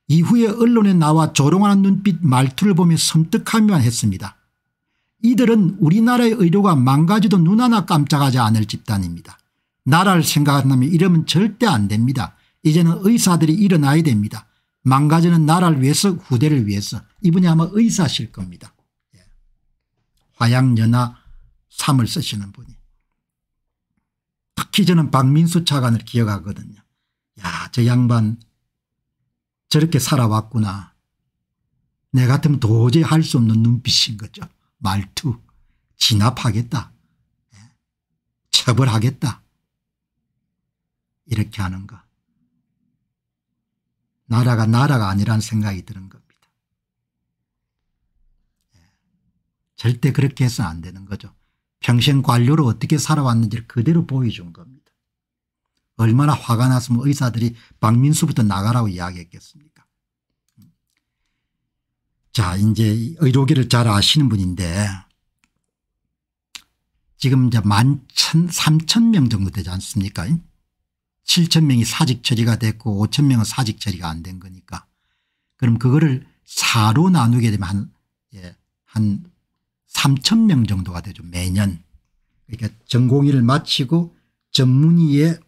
이후에 언론에 나와 조롱하는 눈빛 말투를 보며 섬뜩하며 했습니다. 이들은 우리나라의 의료가 망가지도 눈 하나 깜짝하지 않을 집단입니다. 나라를 생각한다면 이러면 절대 안 됩니다. 이제는 의사들이 일어나야 됩니다. 망가지는 나라를 위해서 후대를 위해서 이분이 아마 의사실 겁니다. 예. 화양연화 3을 쓰시는 분이. 특히 저는 박민수 차관을 기억하거든요. 야, 저 양반 저렇게 살아왔구나. 내 같으면 도저히 할 수 없는 눈빛인 거죠. 말투. 진압하겠다. 예. 처벌하겠다. 이렇게 하는 거. 나라가 나라가 아니라는 생각이 드는 것. 절대 그렇게 해서 안 되는 거죠. 평생 관료로 어떻게 살아왔는지를 그대로 보여준 겁니다. 얼마나 화가 났으면 의사들이 박민수부터 나가라고 이야기했겠습니까. 자 이제 의료계를 잘 아시는 분인데 지금 이제 만천 삼천 명 정도 되지 않습니까 7천 명이 사직 처리가 됐고 5천 명은 사직 처리가 안 된 거니까 그럼 그거를 4로 나누게 되면 한, 예, 한 3천 명 정도가 되죠 매년. 그러니까 전공의를 마치고 전문의의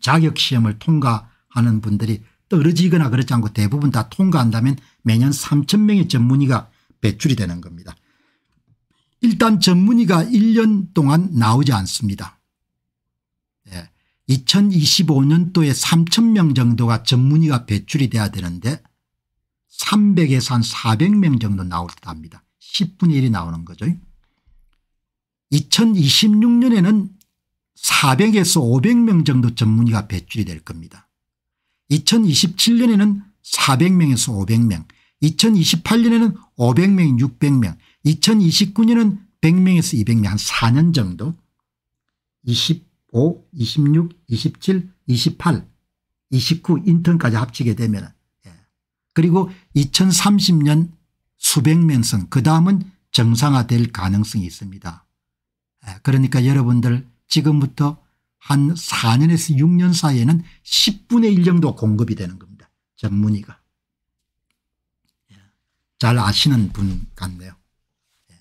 자격시험을 통과하는 분들이 떨어지거나 그렇지 않고 대부분 다 통과한다면 매년 3천 명의 전문의가 배출이 되는 겁니다. 일단 전문의가 1년 동안 나오지 않습니다. 예. 2025년도에 3천 명 정도가 전문의가 배출이 돼야 되는데 300에서 한 400명 정도 나올 듯 합니다. 10분의 1이 나오는 거죠. 2026년에는 400에서 500명 정도 전문의가 배출이 될 겁니다. 2027년에는 400명에서 500명, 2028년에는 500명, 600명, 2029년은 100명에서 200명 한 4년 정도 25, 26, 27, 28, 29 인턴까지 합치게 되면 예. 그리고 2030년 수백명성그 다음은 정상화될 가능성이 있습니다. 그러니까 여러분들 지금부터 한 4년에서 6년 사이에는 10분의 1 정도 공급이 되는 겁니다. 전문의가. 예, 잘 아시는 분 같네요. 예.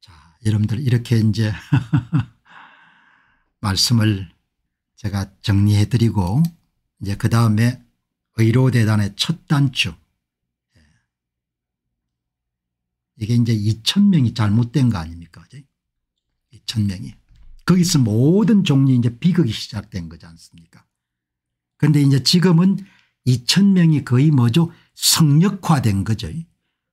자, 여러분들 이렇게 이제 말씀을 제가 정리해드리고 이제 그 다음에 의료대단의 첫 단추 이게 이제 2천명이 잘못된 거 아닙니까? 2천명이 거기서 모든 종류 이제 비극이 시작된 거지 않습니까? 그런데 이제 지금은 2천명이 거의 뭐죠? 성역화된 거죠.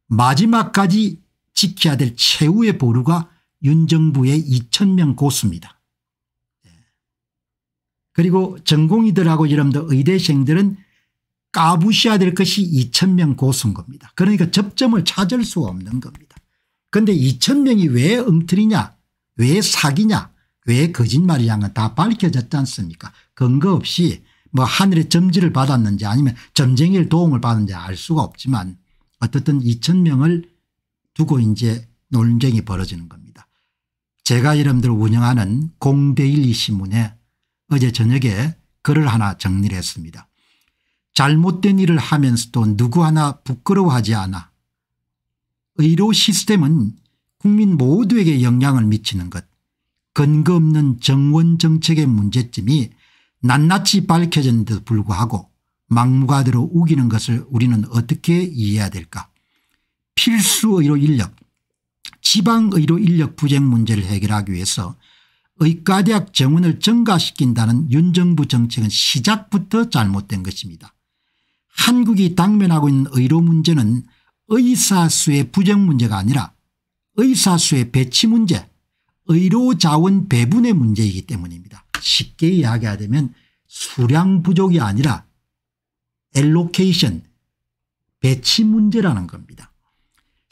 마지막까지 지켜야 될 최후의 보루가 윤정부의 2천명 고수입니다. 예. 그리고 전공의들하고 여러분들 의대생들은 까부셔야 될 것이 2천명 고수인 겁니다. 그러니까 접점을 찾을 수 없는 겁니다. 그런데 2천명이왜 엉터리냐 왜 사기냐 왜 거짓말이냐는 다 밝혀졌지 않습니까 근거 없이 뭐 하늘의 점지를 받았는지 아니면 점쟁이를 도움을 받은지알 수가 없지만 어떻든 2천명을 두고 이제 논쟁이 벌어지는 겁니다. 제가 여러분들 운영하는 공대일이 신문에 어제 저녁에 글을 하나 정리를 했습니다. 잘못된 일을 하면서도 누구 하나 부끄러워하지 않아. 의료 시스템은 국민 모두에게 영향을 미치는 것 근거 없는 정원 정책의 문제점이 낱낱이 밝혀졌는데도 불구하고 막무가내로 우기는 것을 우리는 어떻게 이해해야 될까 필수의료 인력 지방의료 인력 부쟁 문제를 해결하기 위해서 의과대학 정원을 증가시킨다는 윤 정부 정책은 시작부터 잘못된 것입니다. 한국이 당면하고 있는 의료 문제는 의사수의 부정 문제가 아니라 의사수의 배치 문제 의료자원 배분의 문제이기 때문입니다. 쉽게 이야기하되면 수량 부족이 아니라 엘로케이션 배치 문제라는 겁니다.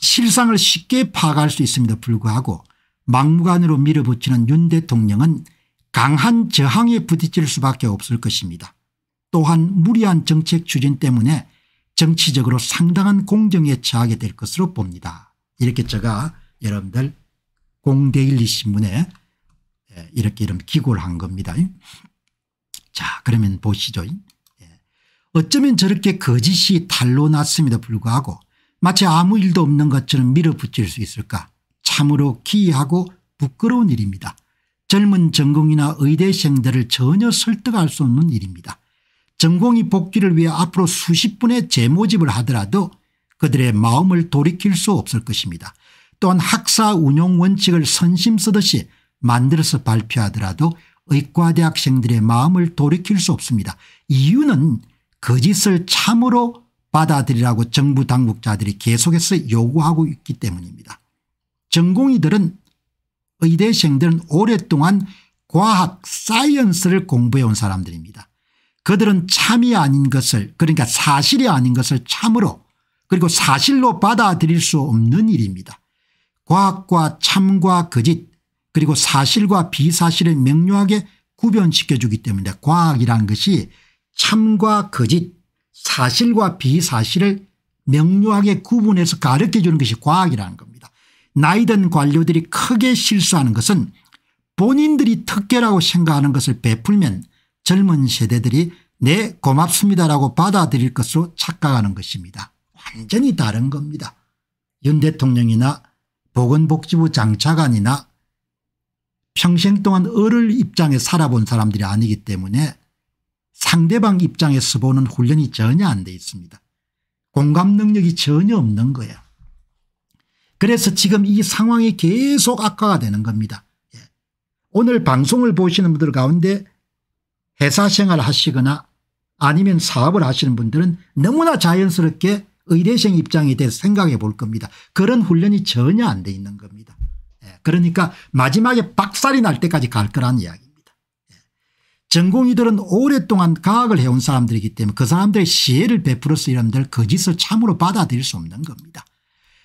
실상을 쉽게 파악할 수있습니다 불구하고 막무가내로 밀어붙이는 윤 대통령은 강한 저항에 부딪힐 수밖에 없을 것입니다. 또한 무리한 정책 추진 때문에 정치적으로 상당한 공정에 처하게 될 것으로 봅니다. 이렇게 제가 여러분들 공대일리 신문에 예, 이렇게 이런 기고를 한 겁니다. 자 그러면 보시죠. 예. 어쩌면 저렇게 거짓이 탈로 났음에도 불구하고 마치 아무 일도 없는 것처럼 밀어붙일 수 있을까 참으로 기이하고 부끄러운 일입니다. 젊은 전공이나 의대생들을 전혀 설득할 수 없는 일입니다. 전공이 복귀를 위해 앞으로 수십 분의 재모집을 하더라도 그들의 마음을 돌이킬 수 없을 것입니다. 또한 학사 운용 원칙을 선심 쓰듯이 만들어서 발표하더라도 의과대학생들의 마음을 돌이킬 수 없습니다. 이유는 거짓을 그 참으로 받아들이라고 정부 당국자들이 계속해서 요구하고 있기 때문입니다. 전공의들은 의대생들은 오랫동안 과학 사이언스를 공부해온 사람들입니다. 그들은 참이 아닌 것을 그러니까 사실이 아닌 것을 참으로 그리고 사실로 받아들일 수 없는 일입니다. 과학과 참과 거짓 그리고 사실과 비사실을 명료하게 구별시켜주기 때문에 과학이라는 것이 참과 거짓 사실과 비사실을 명료하게 구분해서 가르쳐주는 것이 과학이라는 겁니다. 나이든 관료들이 크게 실수하는 것은 본인들이 특혜라고 생각하는 것을 베풀면 젊은 세대들이 네 고맙습니다라고 받아들일 것으로 착각하는 것입니다. 완전히 다른 겁니다. 윤 대통령이나 보건복지부 장차관이나 평생 동안 어를 입장에 살아본 사람들이 아니기 때문에 상대방 입장에서 보는 훈련이 전혀 안 돼 있습니다. 공감 능력이 전혀 없는 거예요 그래서 지금 이 상황이 계속 악화가 되는 겁니다. 예. 오늘 방송을 보시는 분들 가운데 회사 생활 하시거나 아니면 사업을 하시는 분들은 너무나 자연스럽게 의대생 입장에 대해서 생각해 볼 겁니다. 그런 훈련이 전혀 안 돼 있는 겁니다. 예, 그러니까 마지막에 박살이 날 때까지 갈 거란 이야기입니다. 예, 전공의들은 오랫동안 과학을 해온 사람들이기 때문에 그 사람들의 시혜를 베풀어서 이런들 거짓을 참으로 받아들일 수 없는 겁니다.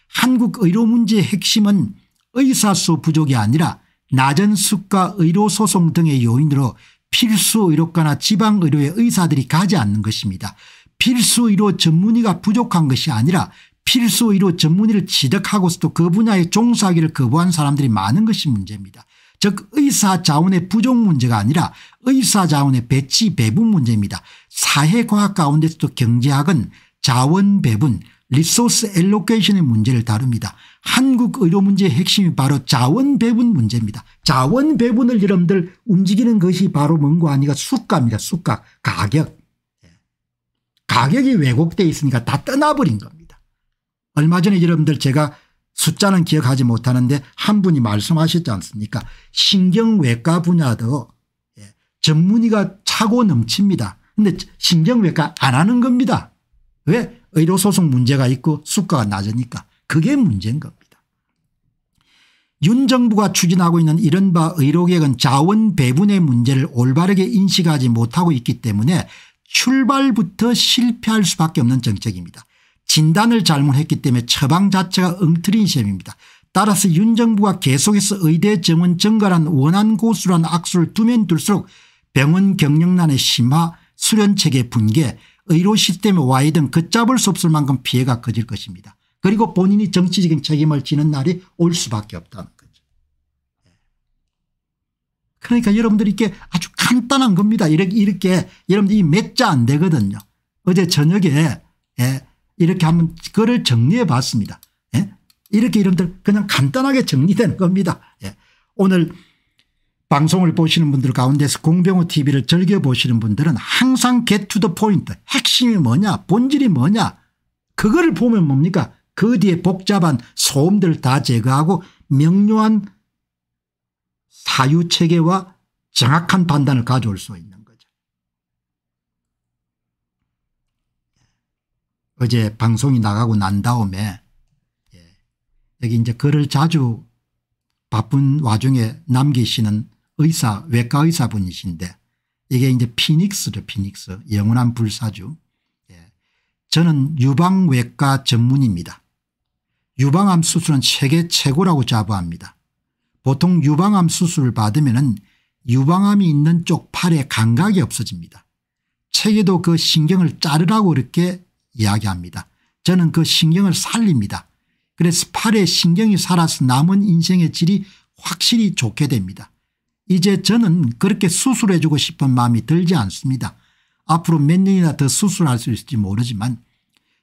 한국 의료 문제의 핵심은 의사수 부족이 아니라 낮은 수가 의료소송 등의 요인으로 필수의료과나 지방의료의 의사들이 가지 않는 것입니다. 필수의료 전문의가 부족한 것이 아니라 필수의료 전문의를 취득하고서도 그 분야에 종사하기를 거부한 사람들이 많은 것이 문제입니다. 즉 의사 자원의 부족 문제가 아니라 의사 자원의 배치 배분 문제입니다. 사회과학 가운데서도 경제학은 자원 배분 리소스 엘로케이션의 문제를 다룹니다. 한국 의료 문제의 핵심이 바로 자원 배분 문제입니다. 자원 배분을 여러분들 움직이는 것이 바로 뭔고 아니가 수가입니다. 수가 가격. 예. 가격이 왜곡되어 있으니까 다 떠나버린 겁니다. 얼마 전에 여러분들 제가 숫자는 기억하지 못하는데 한 분이 말씀하셨지 않습니까 신경외과 분야도 예, 전문의가 차고 넘칩니다. 근데 신경외과 안 하는 겁니다. 왜 의료소송 문제가 있고 수가가 낮으니까 그게 문제인 겁니다. 윤 정부가 추진하고 있는 이른바 의료계획은 자원 배분의 문제를 올바르게 인식하지 못하고 있기 때문에 출발부터 실패할 수밖에 없는 정책입니다. 진단을 잘못했기 때문에 처방 자체가 엉터리인 셈입니다. 따라서 윤 정부가 계속해서 의대 정원 증가란 원한 고수란 악수를 두면 둘수록 병원 경영난의 심화 수련체계 붕괴 의료시 스템의 와해등 걷잡을 수 없을 만큼 피해가 커질 것입니다. 그리고 본인이 정치적인 책임을 지는 날이 올 수밖에 없다는 거죠. 예. 그러니까 여러분들이 이렇게 아주 간단한 겁니다. 이렇게, 이렇게 여러분들이 몇자 안 되거든요. 어제 저녁에 예, 이렇게 한번 그거 정리해 봤습니다. 예? 이렇게 여러분들 그냥 간단하게 정리된 겁니다. 예. 오늘 방송을 보시는 분들 가운데서 공병호 tv를 즐겨보시는 분들은 항상 get to the point 핵심이 뭐냐 본질이 뭐냐 그거를 보면 뭡니까 그 뒤에 복잡한 소음들 다 제거하고 명료한 사유체계와 정확한 판단을 가져올 수 있는 거죠. 어제 방송이 나가고 난 다음에 예, 여기 이제 글을 자주 바쁜 와중에 남기시는 의사 외과 의사분이신데 이게 이제 피닉스죠 피닉스 영원한 불사주 예. 저는 유방외과 전문입니다. 유방암 수술은 세계 최고라고 자부합니다. 보통 유방암 수술을 받으면 은 유방암이 있는 쪽 팔에 감각이 없어집니다. 책에도 그 신경을 자르라고 이렇게 이야기합니다. 저는 그 신경을 살립니다. 그래서 팔에 신경이 살아서 남은 인생의 질이 확실히 좋게 됩니다. 이제 저는 그렇게 수술해주고 싶은 마음이 들지 않습니다. 앞으로 몇 년이나 더 수술할 수 있을지 모르지만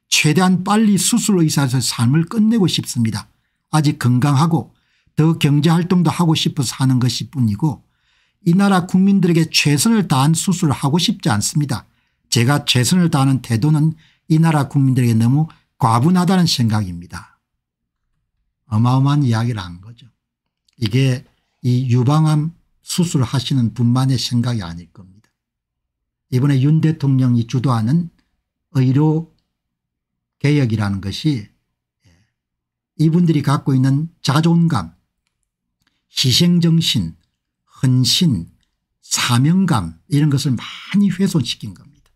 최대한 빨리 수술의사에서 삶을 끝내고 싶습니다. 아직 건강하고 더 경제활동도 하고 싶어서 하는 것일 뿐이고 이 나라 국민들에게 최선을 다한 수술을 하고 싶지 않습니다. 제가 최선을 다하는 태도는 이 나라 국민들에게 너무 과분하다는 생각입니다. 어마어마한 이야기를 한 거죠. 이게 이 유방암 수술하시는 분만의 생각이 아닐 겁니다. 이번에 윤 대통령이 주도하는 의료 개혁이라는 것이 예, 이분들이 갖고 있는 자존감, 희생정신, 헌신, 사명감 이런 것을 많이 훼손시킨 겁니다.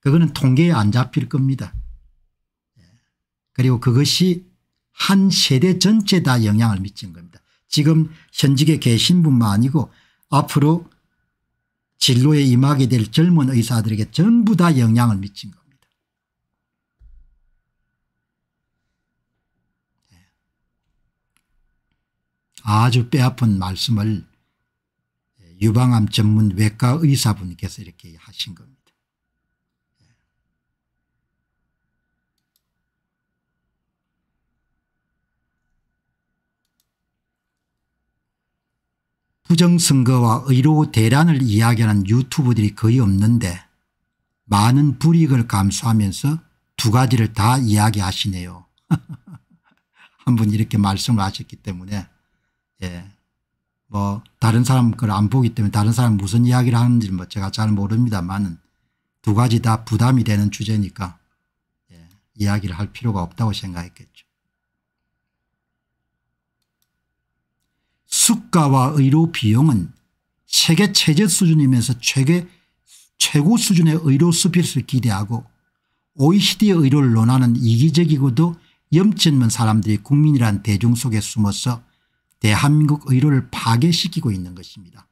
그거는 통계에 안 잡힐 겁니다. 예, 그리고 그것이 한 세대 전체에 다 영향을 미친 겁니다. 지금 현직에 계신 분만 아니고 앞으로 진로에 임하게 될 젊은 의사들에게 전부 다 영향을 미친 겁니다. 예. 아주 뼈아픈 말씀을 유방암 전문 외과 의사분께서 이렇게 하신 겁니다. 부정선거와 의료 대란을 이야기하는 유튜브들이 거의 없는데 많은 불이익을 감수하면서 두 가지를 다 이야기하시네요. 한번 이렇게 말씀을 하셨기 때문에 예. 뭐 다른 사람 그걸 안 보기 때문에 다른 사람 무슨 이야기를 하는지 뭐 제가 잘모릅니다만두 가지 다 부담이 되는 주제니까 예. 이야기를 할 필요가 없다고 생각했겠죠. 수가와 의료 비용은 세계 최저 수준이면서 최대, 최고 수준의 의료 수필를 기대하고 OECD 의료를 논하는 이기적이고도 염치없는 사람들이 국민이란 대중 속에 숨어서 대한민국 의료를 파괴시키고 있는 것입니다.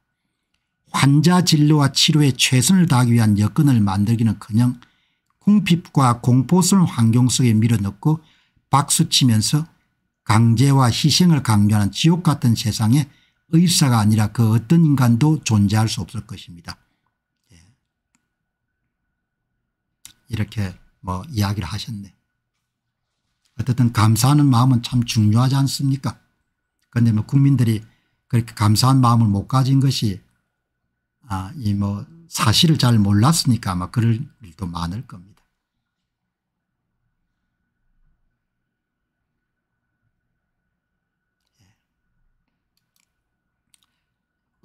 환자 진료와 치료에 최선을 다하기 위한 여건을 만들기는커녕 궁핍과 공포스러운 환경 속에 밀어넣고 박수치면서 강제와 희생을 강조하는 지옥 같은 세상에 의사가 아니라 그 어떤 인간도 존재할 수 없을 것입니다. 예. 이렇게 뭐 이야기를 하셨네. 어쨌든 감사하는 마음은 참 중요하지 않습니까? 그런데 뭐 국민들이 그렇게 감사한 마음을 못 가진 것이 아, 이 뭐 사실을 잘 몰랐으니까 아마 그럴 일도 많을 겁니다.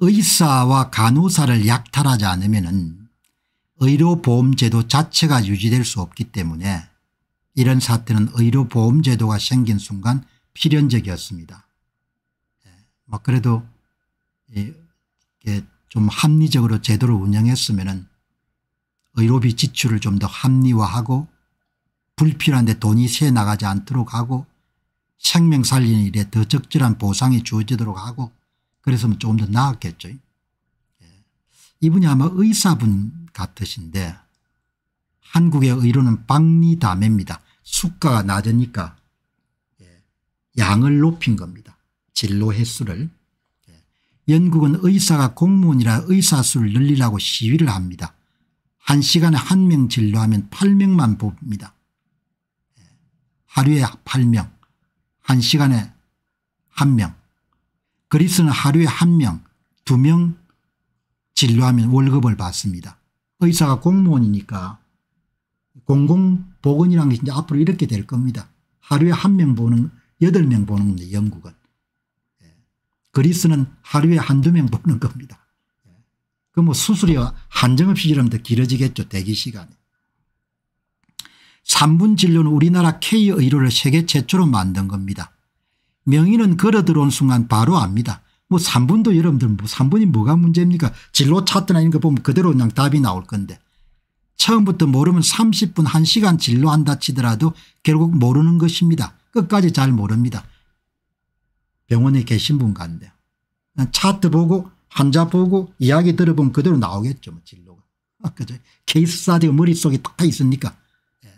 의사와 간호사를 약탈하지 않으면 의료보험제도 자체가 유지될 수 없기 때문에 이런 사태는 의료보험제도가 생긴 순간 필연적이었습니다. 예, 막 그래도 좀 합리적으로 제도를 운영했으면 의료비 지출을 좀 더 합리화하고 불필요한데 돈이 새 나가지 않도록 하고 생명 살리는 일에 더 적절한 보상이 주어지도록 하고 그래서 조금 더 나았겠죠. 예. 이분이 아마 의사분 같으신데 한국의 의료는 박리담입니다. 수가가 낮으니까 예, 양을 높인 겁니다. 진로 횟수를. 예. 영국은 의사가 공무원이라 의사수를 늘리라고 시위를 합니다. 한 시간에 한 명 진료하면 8명만 뽑니다. 하루에 8명, 한 시간에 1명, 그리스는 하루에 한 명, 두 명 진료하면 월급을 받습니다. 의사가 공무원이니까 공공보건이라는 게 이제 앞으로 이렇게 될 겁니다. 하루에 한 명 보는 여덟 명 보는 겁니다. 영국은. 예. 그리스는 하루에 한두 명 보는 겁니다. 예. 그뭐 수술이 한정없이 이러면 더 길어지겠죠. 대기시간이. 3분 진료는 우리나라 K의료를 세계 최초로 만든 겁니다. 명의는 걸어 들어온 순간 바로 압니다. 뭐 3분도 여러분들 뭐 3분이 뭐가 문제입니까 진로 차트나 이런 거 보면 그대로 그냥 답이 나올 건데 처음부터 모르면 30분 1시간 진로한다 치더라도 결국 모르는 것입니다. 끝까지 잘 모릅니다. 병원에 계신 분 같네요. 차트 보고 환자 보고 이야기 들어보면 그대로 나오겠죠 뭐 진로가. 아, 그죠 케이스 사디가 머릿속에 다 있으니까. 예.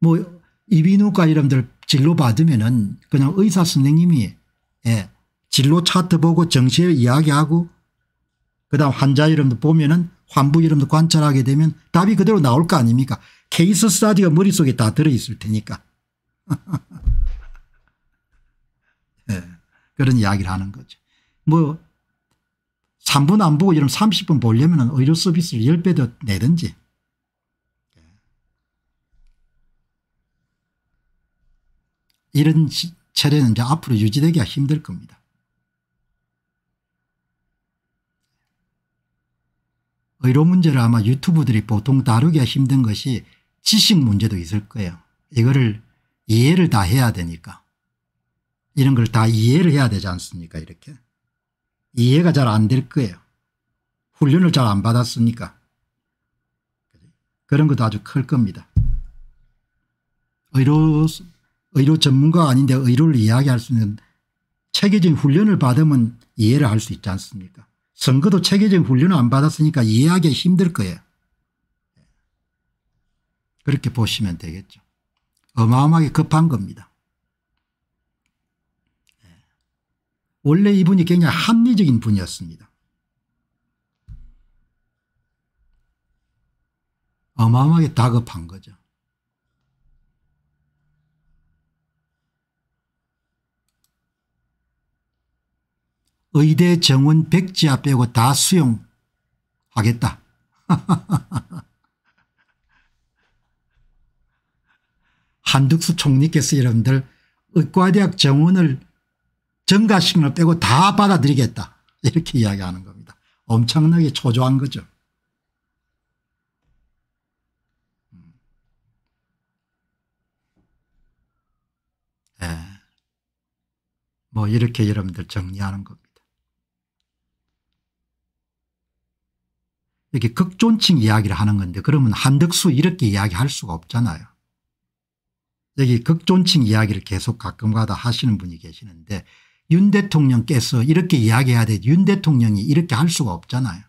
뭐 이비인후과 여러분들 진료 받으면은 그냥 의사 선생님이 예, 진로 차트 보고 정시에 이야기하고 그다음 환자 여러분들 보면은 환부 이름도 관찰하게 되면 답이 그대로 나올 거 아닙니까 케이스 스타디가 머릿속에 다 들어있을 테니까 예, 그런 이야기를 하는 거죠 뭐 3분 안 보고 이러면 30분 보려면 의료 서비스를 10배 더 내든지 이런 체제는 이제 앞으로 유지되기가 힘들 겁니다. 의료 문제를 아마 유튜브들이 보통 다루기가 힘든 것이 지식 문제도 있을 거예요. 이거를 이해를 다 해야 되니까. 이런 걸 다 이해를 해야 되지 않습니까 이렇게. 이해가 잘 안 될 거예요. 훈련을 잘 안 받았으니까. 그런 것도 아주 클 겁니다. 의료 의료 전문가 아닌데 의료를 이야기할 수 있는 체계적인 훈련을 받으면 이해를 할 수 있지 않습니까 선거도 체계적인 훈련을 안 받았으니까 이해하기 힘들 거예요. 그렇게 보시면 되겠죠. 어마어마하게 급한 겁니다. 원래 이분이 굉장히 합리적인 분이었습니다. 어마어마하게 다급한 거죠. 의대 정원 백지아 빼고 다 수용하겠다. 한득수 총리께서 여러분들 의과대학 정원을 정가식으로 빼고 다 받아들이겠다 이렇게 이야기하는 겁니다. 엄청나게 초조한 거죠. 음. 예. 뭐 이렇게 여러분들 정리하는 겁니다. 이렇게 극존칭 이야기를 하는 건데 그러면 한덕수 이렇게 이야기할 수가 없잖아요. 여기 극존칭 이야기를 계속 가끔가다 하시는 분이 계시는데 윤 대통령께서 이렇게 이야기해야 돼. 윤 대통령이 이렇게 할 수가 없잖아요.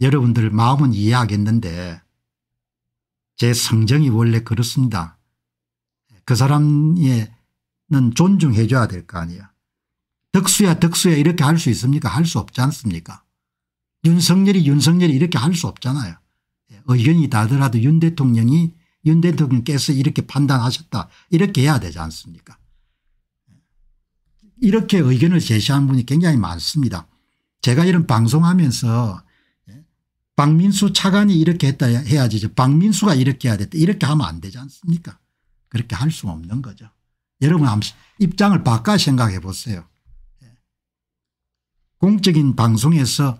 여러분들 마음은 이해하겠는데 제 성정이 원래 그렇습니다. 그 사람의 존중해 줘야 될 거 아니야. 덕수야 덕수야 이렇게 할 수 있습니까? 할 수 없지 않습니까? 윤석열이 윤석열이 이렇게 할 수 없잖아요. 예, 의견이 다더라도 윤 대통령이 윤 대통령께서 이렇게 판단하셨다 이렇게 해야 되지 않습니까 예, 이렇게 의견을 제시한 분이 굉장히 많습니다. 제가 이런 방송하면서 예, 박민수 차관이 이렇게 했다 해야지 박민수가 이렇게 해야 됐다 이렇게 하면 안 되지 않습니까 그렇게 할 수 없는 거죠. 여러분 입장을 바꿔 생각해 보세요. 공적인 방송에서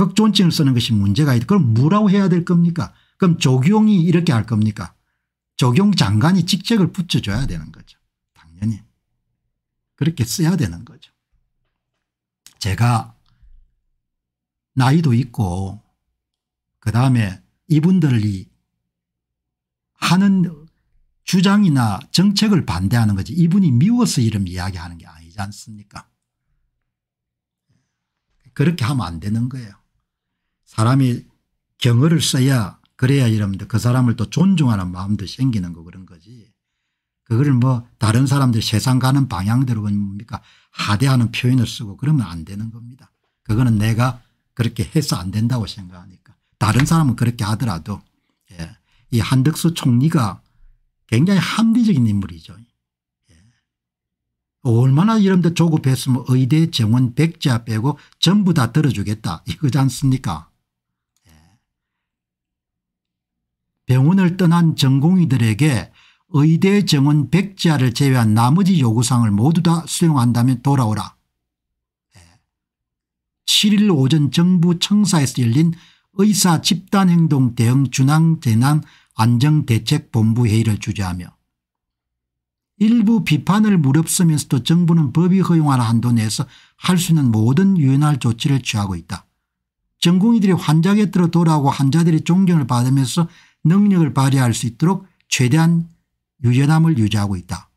극존칭을 쓰는 것이 문제가 있다. 그럼 뭐라고 해야 될 겁니까? 그럼 조경이 이렇게 할 겁니까? 조경 장관이 직책을 붙여줘야 되는 거죠. 당연히. 그렇게 써야 되는 거죠. 제가 나이도 있고 그다음에 이분들이 하는 주장이나 정책을 반대하는 거지 이분이 미워서 이름 이야기하는 게 아니지 않습니까 그렇게 하면 안 되는 거예요. 사람이 경어를 써야 그래야 이러면 그 사람을 또 존중하는 마음도 생기는 거 그런 거지. 그거를 뭐 다른 사람들 세상 가는 방향대로 뭡니까 하대하는 표현을 쓰고 그러면 안 되는 겁니다. 그거는 내가 그렇게 해서 안 된다고 생각하니까 다른 사람은 그렇게 하더라도 예. 이 한덕수 총리가 굉장히 합리적인 인물이죠. 예. 얼마나 이런데 조급했으면 의대 정원 백자 빼고 전부 다 들어주겠다 이거지 않습니까 병원을 떠난 전공의들에게 의대 정원 백지0를 제외한 나머지 요구사항을 모두 다 수용한다면 돌아오라. 7일 예. 오전 정부 청사에서 열린 의사 집단행동 대응 준항 재난 안정대책본부 회의를 주재하며 일부 비판을 무릅쓰면서도 정부는 법이 허용하는 한도 내에서 할 수 있는 모든 유연할 조치를 취하고 있다. 전공의들이 환자 곁으로 돌아오고 환자들의 존경을 받으면서 능력을 발휘할 수 있도록 최대한 유연함을 유지하고 있다.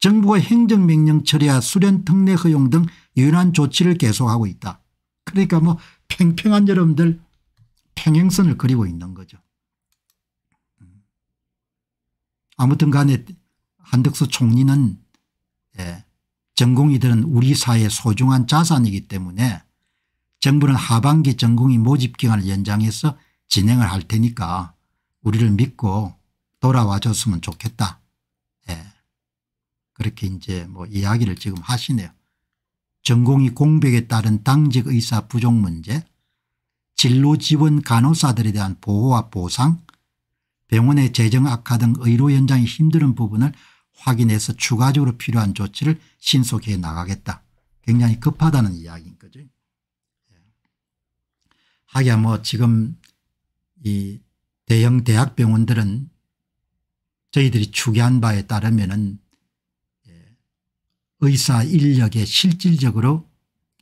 정부가 행정명령 처리와 수련 특례 허용 등 유연한 조치를 계속하고 있다. 그러니까 뭐 팽팽한 여러분들 평행선을 그리고 있는 거죠. 아무튼 간에 한덕수 총리는 예, 전공이들은 우리 사회의 소중한 자산이기 때문에 정부는 하반기 전공이 모집 기간을 연장해서 진행을 할 테니까 우리를 믿고 돌아와 줬으면 좋겠다. 예. 그렇게 이제 뭐 이야기를 지금 하시네요. 전공의 공백에 따른 당직 의사 부족 문제 진로 지원 간호사들에 대한 보호와 보상 병원의 재정 악화 등 의료 연장이 힘든 부분을 확인해서 추가적으로 필요한 조치를 신속해 나가겠다. 굉장히 급하다는 이야기인 거죠. 예. 하기야 뭐 지금 이 대형 대학병원들은 저희들이 추계한 바에 따르면 예, 의사 인력의 실질적으로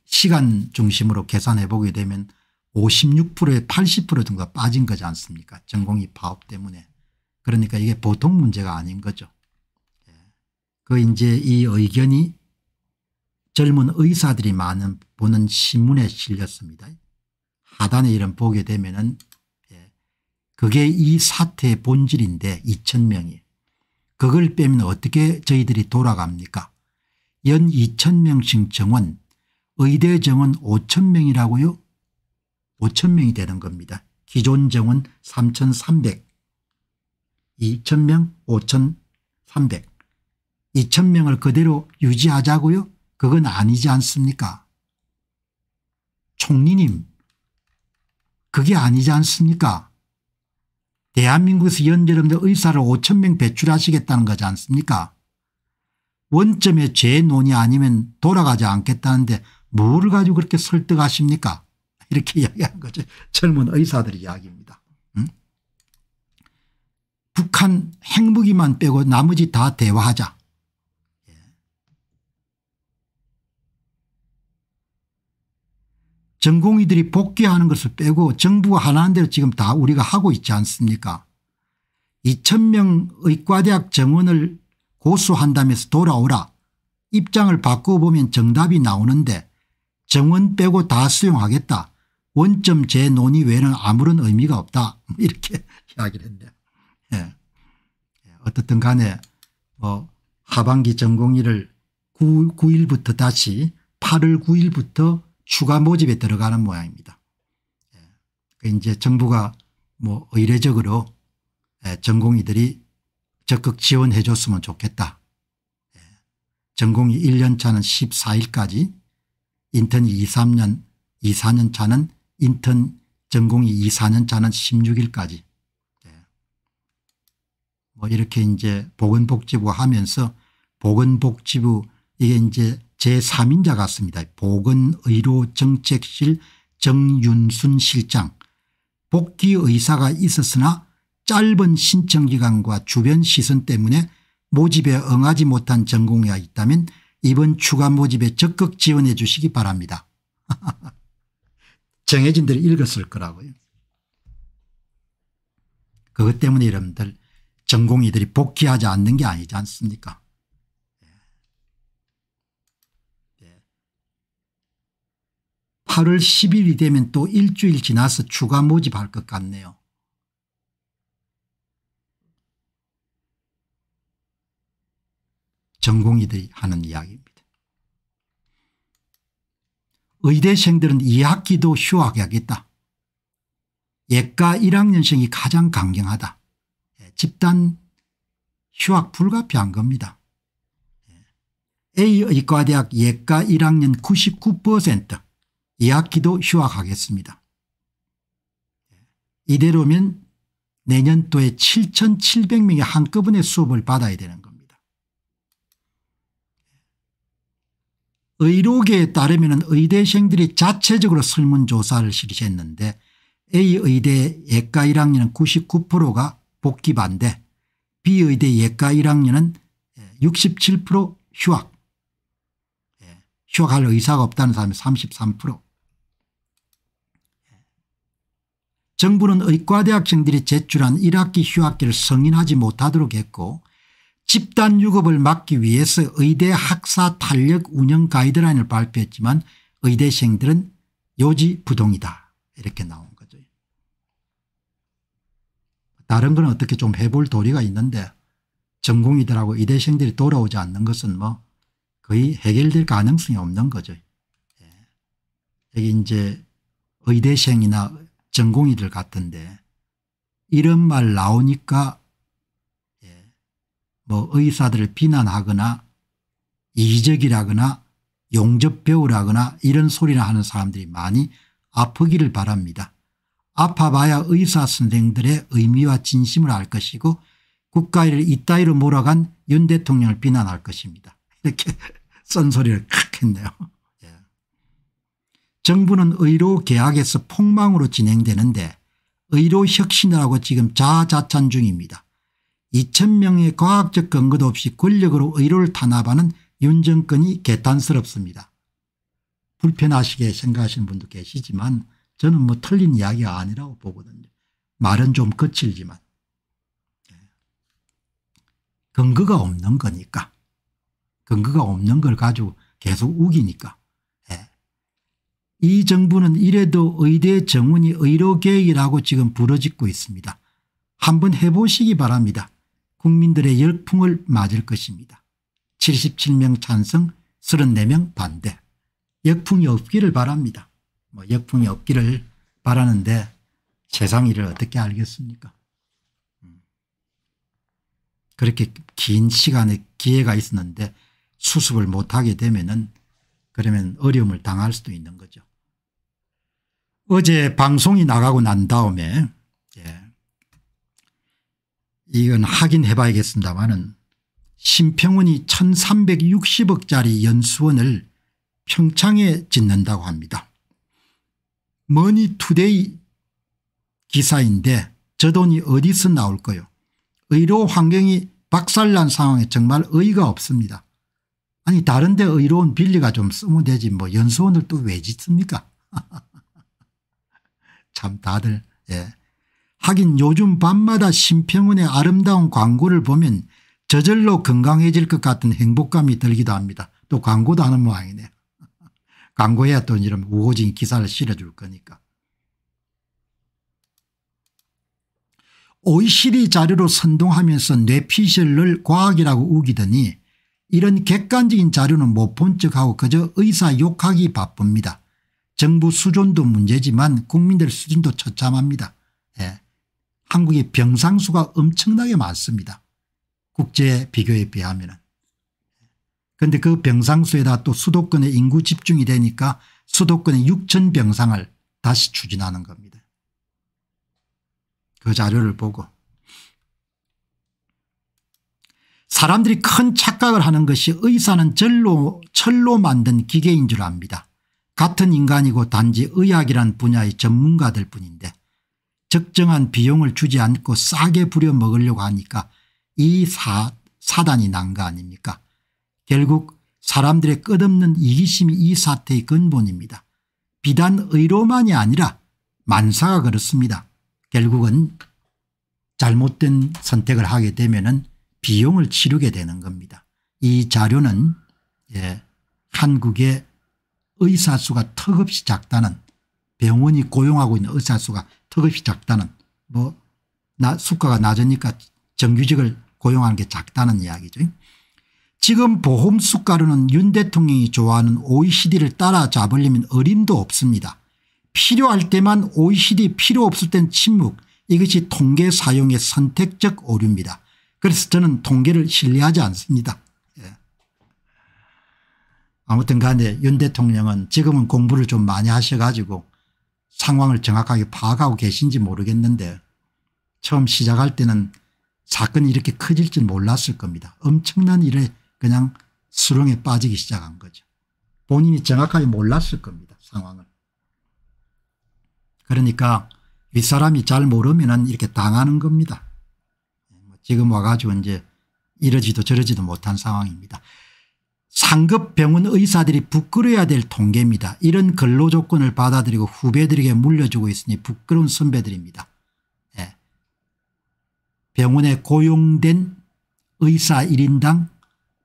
시간 중심으로 계산해 보게 되면 56%에 80% 정도 빠진 거지 않습니까 전공이 파업 때문에 그러니까 이게 보통 문제가 아닌 거죠. 예. 그 이제 이 의견이 젊은 의사들이 많은 보는 신문에 실렸습니다. 하단에 이런 보게 되면은 그게 이 사태의 본질인데 2천명이 그걸 빼면 어떻게 저희들이 돌아갑니까 연 2천명씩 정원 의대 정원 5천명이라고요 5천명이 되는 겁니다. 기존 정원 3,300 2천명 5,300 2천명을 그대로 유지하자고요 그건 아니지 않습니까 총리님 그게 아니지 않습니까 대한민국에서 연여러들 의사를 5천 명 배출하시겠다는 거지 않습니까 원점의 재논이 아니면 돌아가지 않겠다는데 뭐를 가지고 그렇게 설득하십니까 이렇게 이야기한 거죠. 젊은 의사들의 이야기입니다. 응? 북한 핵무기만 빼고 나머지 다 대화하자. 전공의들이 복귀하는 것을 빼고 정부가 하나한 대로 지금 다 우리가 하고 있지 않습니까 2천명 의과대학 정원을 고수한다면서 돌아오라 입장을 바꿔보면 정답이 나오는데 정원 빼고 다 수용하겠다 원점 재논의 외에는 아무런 의미가 없다 이렇게 이야기를 했네요. 예. 예. 어떻든 간에 뭐 하반기 전공의를 9, 9일부터 다시 8월 9일부터 추가 모집에 들어가는 모양입니다. 예. 그러니까 이제 정부가 뭐 의례적으로 예, 전공의들이 적극 지원해 줬으면 좋겠다. 예. 전공이 1년 차는 14일까지 인턴 2, 3년 2, 4년 차는 인턴 전공이 2, 4년 차는 16일까지 뭐 이렇게 이제 보건복지부 하면서 보건복지부 이게 이제 제3인자 같습니다. 보건의료정책실 정윤순 실장 복귀의사가 있었으나 짧은 신청기간과 주변 시선 때문에 모집에 응하지 못한 전공이 있다면 이번 추가 모집에 적극 지원해 주시기 바랍니다. 정해진 대로 읽었을 거라고요. 그것 때문에 여러분들 전공의들이 복귀하지 않는 게 아니지 않습니까 8월 10일이 되면 또 일주일 지나서 추가 모집할 것 같네요. 전공의들이 하는 이야기입니다. 의대생들은 2학기도 휴학해야겠다. 예과 1학년생이 가장 강경하다. 예, 집단 휴학 불가피한 겁니다. 예, A의과대학 예과 1학년 99% 2학기도 휴학하겠습니다. 이대로면 내년도에 7,700명이 한꺼번에 수업을 받아야 되는 겁니다. 의료계에 따르면 의대생들이 자체적으로 설문조사를 실시했는데 A의대 예과 1학년은 99%가 복귀 반대 B의대 예과 1학년은 67% 휴학 예, 휴학할 의사가 없다는 사람이 33% 정부는 의과대학생들이 제출한 1학기 휴학기를 승인하지 못하도록 했고 집단 유급을 막기 위해서 의대 학사 탄력 운영 가이드라인을 발표했지만 의대생들은 요지부동이다 이렇게 나온 거죠. 다른 건 어떻게 좀 해볼 도리가 있는데 전공이들하고 의대생들이 돌아오지 않는 것은 뭐 거의 해결될 가능성이 없는 거죠. 예. 여기 이제 의대생이나 전공의들 같은데 이런 말 나오니까 예, 뭐 의사들을 비난하거나 이적이라거나 기 용접배우라거나 이런 소리를 하는 사람들이 많이 아프기를 바랍니다. 아파봐야 의사 선생들의 의미와 진심을 알 것이고 국가를 이따위로 몰아간 윤 대통령을 비난할 것입니다. 이렇게 쓴소리를 칵 했네요. 정부는 의료 계약에서 폭망으로 진행되는데 의료 혁신을 하고 지금 자아자찬 중입니다. 2천명의 과학적 근거도 없이 권력으로 의료를 탄압하는 윤 정권이 개탄스럽습니다. 불편하시게 생각하시는 분도 계시지만 저는 뭐 틀린 이야기가 아니라고 보거든요. 말은 좀 거칠지만. 근거가 없는 거니까. 근거가 없는 걸 가지고 계속 우기니까. 이 정부는 이래도 의대 정원이의료계획이라고 지금 부러짓고 있습니다. 한번 해보시기 바랍니다. 국민들의 열풍을 맞을 것입니다. 77명 찬성 34명 반대 역풍이 없기를 바랍니다. 뭐 역풍이 없기를 바라는데 세상 일을 어떻게 알겠습니까 그렇게 긴 시간의 기회가 있었는데 수습을 못하게 되면 은 그러면 어려움을 당할 수도 있는 거죠. 어제 방송이 나가고 난 다음에 예. 이건 확인해 봐야겠습니다만은 심평원이 1360억짜리 연수원을 평창에 짓는다고 합니다. 머니투데이 기사인데 저 돈이 어디서 나올까요 의료 환경이 박살난 상황에 정말 의의가 없습니다. 아니 다른 데 의로운 빌리가 좀 쓰면 되지 뭐 연수원을 또 왜 짓습니까 참 다들 예. 하긴 요즘 밤마다 심평원의 아름다운 광고를 보면 저절로 건강해질 것 같은 행복감이 들기도 합니다. 또 광고도 하는 모양이네요. 광고해야 또 이런 우호적인 기사를 실어줄 거니까. OECD 자료로 선동하면서 뇌피셜을 과학이라고 우기더니 이런 객관적인 자료는 못 본 척하고 그저 의사 욕하기 바쁩니다. 정부 수준도 문제지만 국민들 수준도 처참합니다. 예. 한국의 병상수가 엄청나게 많습니다. 국제 비교에 비하면. 그런데 그 병상수에다 또 수도권의 인구 집중이 되니까 수도권의 6천 병상을 다시 추진하는 겁니다. 그 자료를 보고 사람들이 큰 착각을 하는 것이 의사는 절로, 철로 만든 기계인 줄 압니다. 같은 인간이고 단지 의학이란 분야의 전문가들 뿐인데 적정한 비용을 주지 않고 싸게 부려먹으려고 하니까 이 사, 사단이 난 거 아닙니까 결국 사람들의 끝없는 이기심이 이 사태의 근본입니다. 비단 의로만이 아니라 만사가 그렇습니다. 결국은 잘못된 선택을 하게 되면 은 비용을 치르게 되는 겁니다. 이 자료는 예, 한국의 의사 수가 턱없이 작다는 병원이 고용하고 있는 의사 수가 턱없이 작다는 뭐 나, 수가가 낮으니까 정규직을 고용하는 게 작다는 이야기죠. 지금 보험 수가로는 윤 대통령이 좋아하는 OECD를 따라잡으려면 어림도 없습니다. 필요할 때만 OECD 필요 없을 땐 침묵 이것이 통계 사용의 선택적 오류입니다. 그래서 저는 통계를 신뢰하지 않습니다. 예. 아무튼 간에 윤 대통령은 지금은 공부를 좀 많이 하셔가지고 상황을 정확하게 파악하고 계신지 모르겠는데 처음 시작할 때는 사건이 이렇게 커질 줄 몰랐을 겁니다. 엄청난 일에 그냥 수렁에 빠지기 시작한 거죠. 본인이 정확하게 몰랐을 겁니다. 상황을. 그러니까 윗사람이 잘 모르면 이렇게 당하는 겁니다. 지금 와가지고 이제 이러지도 저러지도 못한 상황입니다. 상급 병원 의사들이 부끄러워야 될 통계입니다. 이런 근로 조건을 받아들이고 후배들에게 물려주고 있으니 부끄러운 선배들입니다. 예. 병원에 고용된 의사 1인당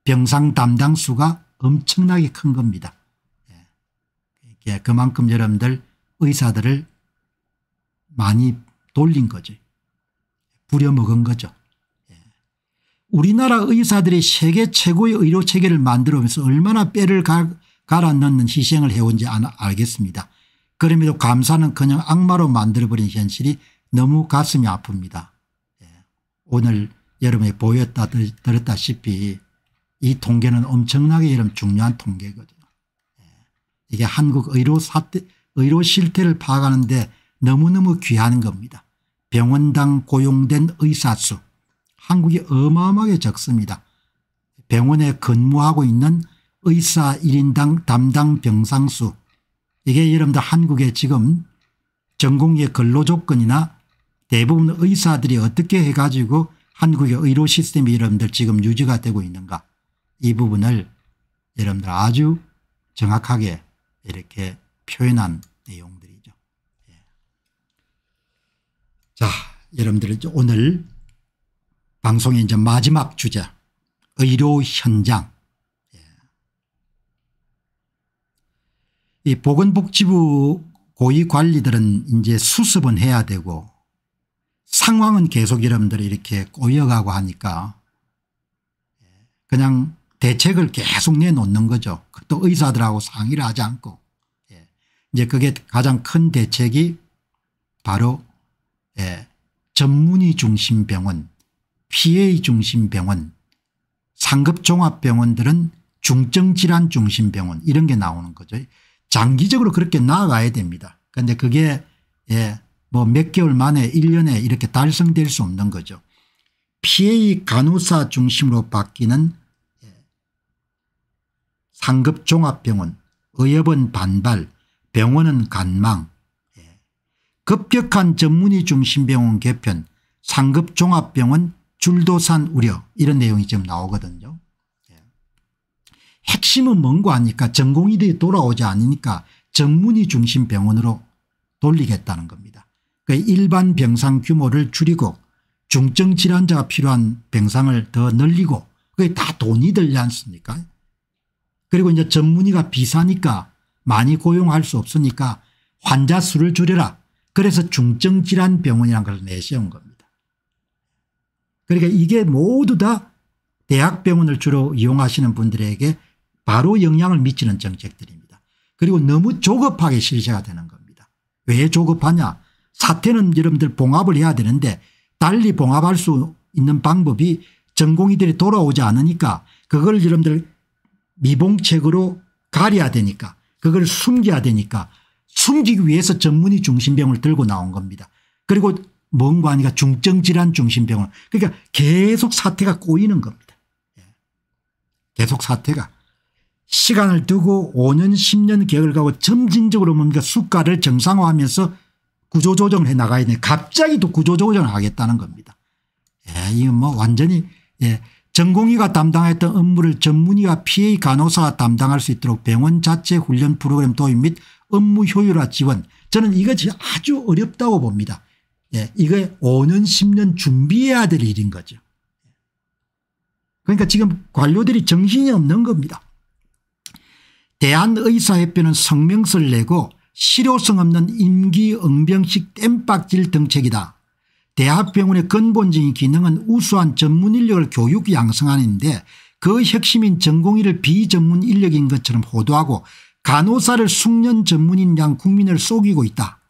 병상 담당 수가 엄청나게 큰 겁니다. 예. 예. 그만큼 여러분들 의사들을 많이 돌린 거죠. 부려먹은 거죠. 우리나라 의사들이 세계 최고의 의료체계를 만들어오면서 얼마나 뼈를 갈아넣는 희생을 해온지 알겠습니다. 그럼에도 감사는 그냥 악마로 만들어버린 현실이 너무 가슴이 아픕니다. 예. 오늘 여러분이 보였다 들었다시피 이 통계는 엄청나게 여러분 중요한 통계거든요. 예. 이게 한국 의료 사태 의료 실태를 파악하는데 너무너무 귀한 겁니다. 병원당 고용된 의사 수 한국이 어마어마하게 적습니다. 병원에 근무하고 있는 의사 1인당 담당 병상 수 이게 여러분들 한국의 지금 전공의 근로조건이나 대부분 의사들이 어떻게 해가지고 한국의 의료 시스템이 여러분들 지금 유지가 되고 있는가 이 부분을 여러분들 아주 정확하게 이렇게 표현한 내용들이죠. 예. 자 여러분들 오늘 방송의 이제 마지막 주제 의료 현장 예. 이 보건복지부 고위 관리들은 이제 수습은 해야 되고 상황은 계속 이름들이 이렇게 꼬여가고 하니까 그냥 대책을 계속 내놓는 거죠. 또 의사들하고 상의를 하지 않고 예. 이제 그게 가장 큰 대책이 바로 예, 전문의 중심 병원 PA중심병원 상급종합병원들은 중증질환 중심병원 이런 게 나오는 거죠. 장기적으로 그렇게 나아가야 됩니다. 그런데 그게 예뭐몇 개월 만에 1년에 이렇게 달성될 수 없는 거죠. PA 간호사 중심으로 바뀌는 예, 상급종합병원 의협은 반발 병원은 간망 예, 급격한 전문의 중심병원 개편 상급종합병원 줄도산 우려 이런 내용이 지금 나오거든요. 예. 핵심은 뭔가 하니까 전공의들이 돌아오지 않으니까 전문의 중심 병원으로 돌리겠다는 겁니다. 그 일반 병상 규모를 줄이고 중증 질환자가 필요한 병상을 더 늘리고 그게 다 돈이 들지 않습니까 그리고 이제 전문의가 비싸니까 많이 고용할 수 없으니까 환자 수를 줄여라. 그래서 중증질환병원이라는 걸 내세운 겁니다. 그러니까 이게 모두 다 대학병원을 주로 이용하시는 분들에게 바로 영향을 미치는 정책들입니다. 그리고 너무 조급하게 실시가 되는 겁니다. 왜 조급하냐 사태는 여러분들 봉합을 해야 되는데 달리 봉합할 수 있는 방법이 전공의들이 돌아오지 않으니까 그걸 여러분들 미봉책으로 가려야 되니까 그걸 숨겨야 되니까 숨기기 위해서 전문의 중심병을 들고 나온 겁니다. 그리고 뭔가 하니까 중증질환 중심병원. 그러니까 계속 사태가 꼬이는 겁니다. 예. 계속 사태가. 시간을 두고 5년 10년 계획을 가고 점진적으로 뭡니까 수가를 정상화하면서 구조조정을 해 나가야 되는 갑자기 또 구조조정을 하겠다는 겁니다. 예, 이건 뭐 완전히 예, 전공의가 담당했던 업무를 전문의와 PA 간호사가 담당할 수 있도록 병원 자체 훈련 프로그램 도입 및 업무 효율화 지원 저는 이것이 아주 어렵다고 봅니다. 예, 이게 5년 10년 준비해야 될 일인 거죠. 그러니까 지금 관료들이 정신이 없는 겁니다. 대한의사협회는 성명서를 내고 실효성 없는 임기응병식 땜빡질 정책이다. 대학병원의 근본적인 기능은 우수한 전문 인력을 교육 양성하는데 그 핵심인 전공의를 비전문 인력인 것처럼 호도하고 간호사를 숙련 전문인 양 국민을 속이고 있다.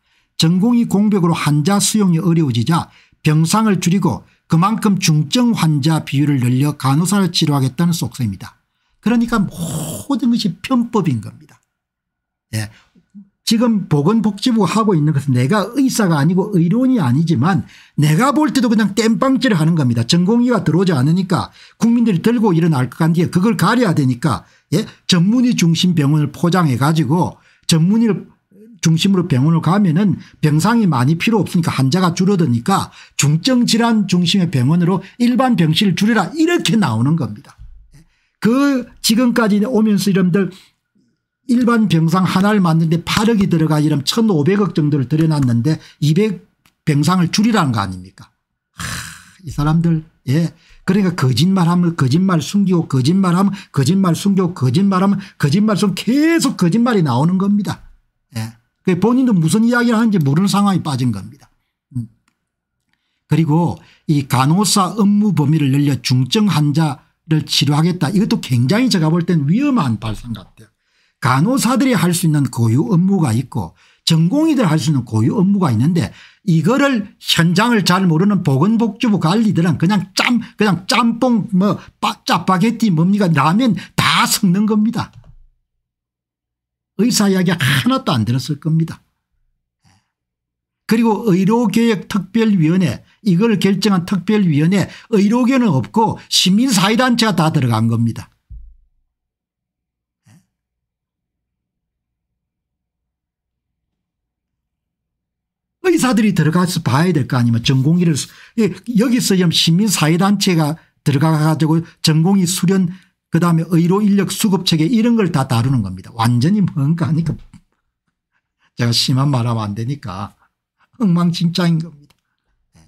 전공이 공백으로 환자 수용이 어려워지자 병상을 줄이고 그만큼 중증 환자 비율을 늘려 간호사를 치료하겠다는 속셈입니다. 그러니까 모든 것이 편법인 겁니다. 예. 지금 보건복지부가 하고 있는 것은 내가 의사가 아니고 의료인이 아니지만 내가 볼 때도 그냥 땜빵질을 하는 겁니다. 전공의가 들어오지 않으니까 국민들이 들고 일어날 것 같은데 그걸 가려야 되니까 예? 전문의 중심 병원을 포장해 가지고 전문의를 중심으로 병원을 가면은 병상이 많이 필요 없으니까 환자가 줄어드니까 중증질환 중심의 병원으로 일반 병실을 줄여라 이렇게 나오는 겁니다. 그 지금까지 오면서 이름들 일반 병상 하나를 만드는데 8억이 들어가 이름 1500억 정도를 들여놨는데 200 병상을 줄이라는 거 아닙니까 하, 이 사람들 예 그러니까 거짓말하면 거짓말 숨기고 거짓말하면 거짓말 숨기고 거짓말하면 거짓말 숨 계속 거짓말이 나오는 겁니다. 그 본인도 무슨 이야기를 하는지 모르는 상황이 빠진 겁니다. 음. 그리고 이 간호사 업무 범위를 열려 중증 환자를 치료하겠다 이것도 굉장히 제가 볼 땐 위험한 발상 같아요. 간호사들이 할 수 있는 고유 업무가 있고 전공의들 할 수 있는 고유 업무가 있는데 이거를 현장을 잘 모르는 보건복지부 관리들은 그냥 짬 그냥 짬뽕 뭐 짜파게티 뭡니까 라면 다 섞는 겁니다. 의사 이야기 하나도 안 들었을 겁니다. 그리고 의료개혁특별위원회 이걸 결정한 특별위원회 의료계는 없고 시민사회단체가 다 들어간 겁니다. 의사들이 들어가서 봐야 될 거 아니면 전공의를 예, 여기서 시민사회단체가 들어가 가지고 전공의 수련 그다음에 의료 인력 수급 체계 이런 걸 다 다루는 겁니다. 완전히 뭔가 하니까 제가 심한 말하면 안 되니까 엉망진창인 겁니다. 예.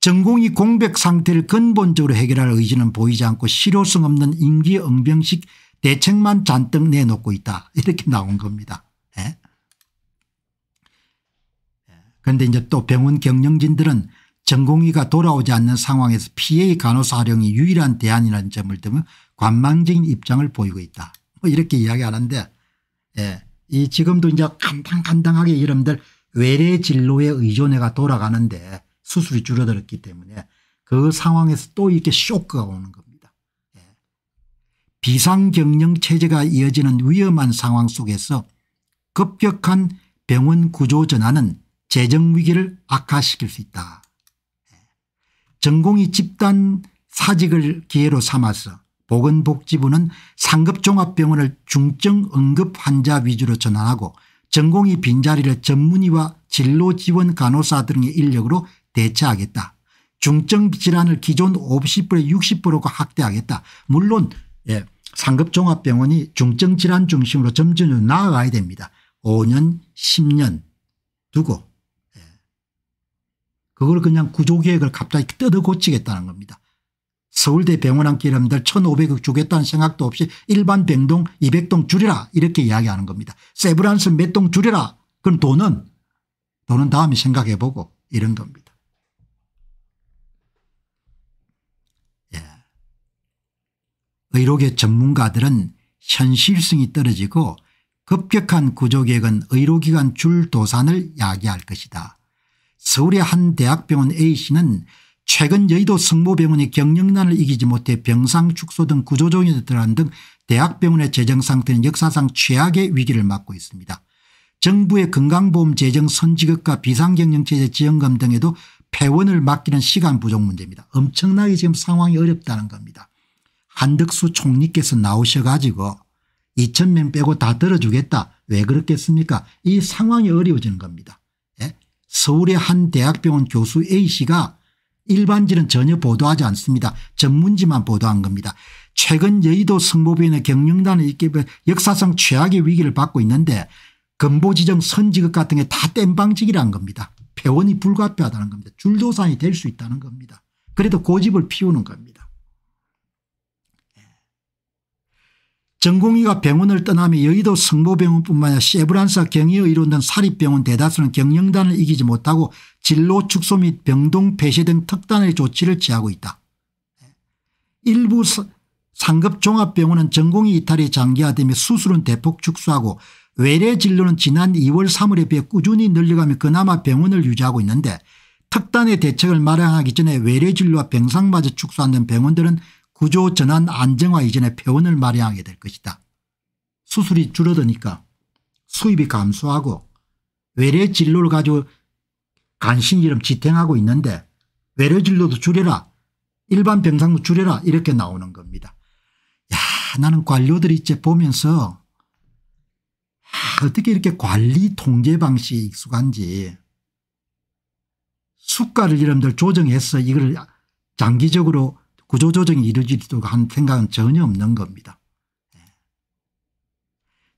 전공이 공백 상태를 근본적으로 해결할 의지는 보이지 않고 실효성 없는 임기응병식 대책만 잔뜩 내놓고 있다 이렇게 나온 겁니다. 예. 예? 그런데 이제 또 병원 경영진들은 전공의가 돌아오지 않는 상황에서 PA 간호사 활용이 유일한 대안이라는 점을 들면 관망적인 입장을 보이고 있다. 뭐 이렇게 이야기하는데 예, 이 지금도 이제 간당간당하게 이름들 외래 진로에 의존해가 돌아가는데 수술이 줄어들었기 때문에 그 상황에서 또 이렇게 쇼크가 오는 겁니다. 예. 비상경영 체제가 이어지는 위험한 상황 속에서 급격한 병원 구조 전환은 재정위기를 악화시킬 수 있다. 예. 전공이 집단 사직을 기회로 삼아서 보건복지부는 상급종합병원을 중증 응급 환자 위주로 전환하고 전공의 빈자리를 전문의와 진로지원 간호사 등의 인력으로 대체하겠다. 중증 질환을 기존 50%에 60%가 확대하겠다. 물론 예, 상급종합병원이 중증 질환 중심으로 점점 나아가야 됩니다. 5년 10년 두고 예. 그걸 그냥 구조계획을 갑자기 뜯어 고치겠다는 겁니다. 서울대 병원한기여들 1500억 주겠다는 생각도 없이 일반 병동 200동 줄이라 이렇게 이야기하는 겁니다. 세브란스 몇 동 줄이라 그럼 돈은 돈은 다음에 생각해 보고 이런 겁니다. 예. 의료계 전문가들은 현실성이 떨어지고 급격한 구조개혁은 의료기관 줄 도산을 야기할 것이다. 서울의 한 대학병원 A씨는 최근 여의도 성모병원이 경영난을 이기지 못해 병상 축소 등구조조정이 들어간 등 대학병원의 재정상태는 역사상 최악의 위기를 맞고 있습니다. 정부의 건강보험 재정 선지급과 비상경영체제 지원금 등에도 폐원을 맡기는 시간 부족 문제입니다. 엄청나게 지금 상황이 어렵다는 겁니다. 한덕수 총리께서 나오셔가지고 2천명 빼고 다 들어주겠다. 왜 그렇겠습니까? 이 상황이 어려워지는 겁니다. 예? 서울의 한 대학병원 교수 A씨가 일반지는 전혀 보도하지 않습니다. 전문지만 보도한 겁니다. 최근 여의도 성모병원의 경영단의 입법에 역사상 최악의 위기를 받고 있는데 건보지정 선지극 같은 게 다땜방직이란 겁니다. 폐원이 불가피하다는 겁니다. 줄도산이 될 수 있다는 겁니다. 그래도 고집을 피우는 겁니다. 전공의가 병원을 떠나며 여의도 성모병원뿐만 아니라 세브란사 경의의이론등 사립병원 대다수는 경영단을 이기지 못하고 진로 축소 및 병동 폐쇄 등 특단의 조치를 취하고 있다. 일부 상급 종합병원은 전공의 이탈이 장기화되며 수술은 대폭 축소하고 외래 진료는 지난 2월 3월에 비해 꾸준히 늘려가며 그나마 병원을 유지하고 있는데 특단의 대책을 마련하기 전에 외래 진료와 병상마저 축소하 병원들은 구조 전환 안정화 이전의 표현을 마련하게 될 것이다. 수술이 줄어드니까 수입이 감소하고 외래 진로를 가지고 간신히름 지탱하고 있는데 외래 진로도 줄여라 일반 병상도 줄여라 이렇게 나오는 겁니다. 야 나는 관료들이 이제 보면서 아, 어떻게 이렇게 관리 통제 방식이 익숙한지 수가를 여러분들 조정해서 이걸 장기적으로 구조조정이 이루어지지도고한 생각은 전혀 없는 겁니다. 예.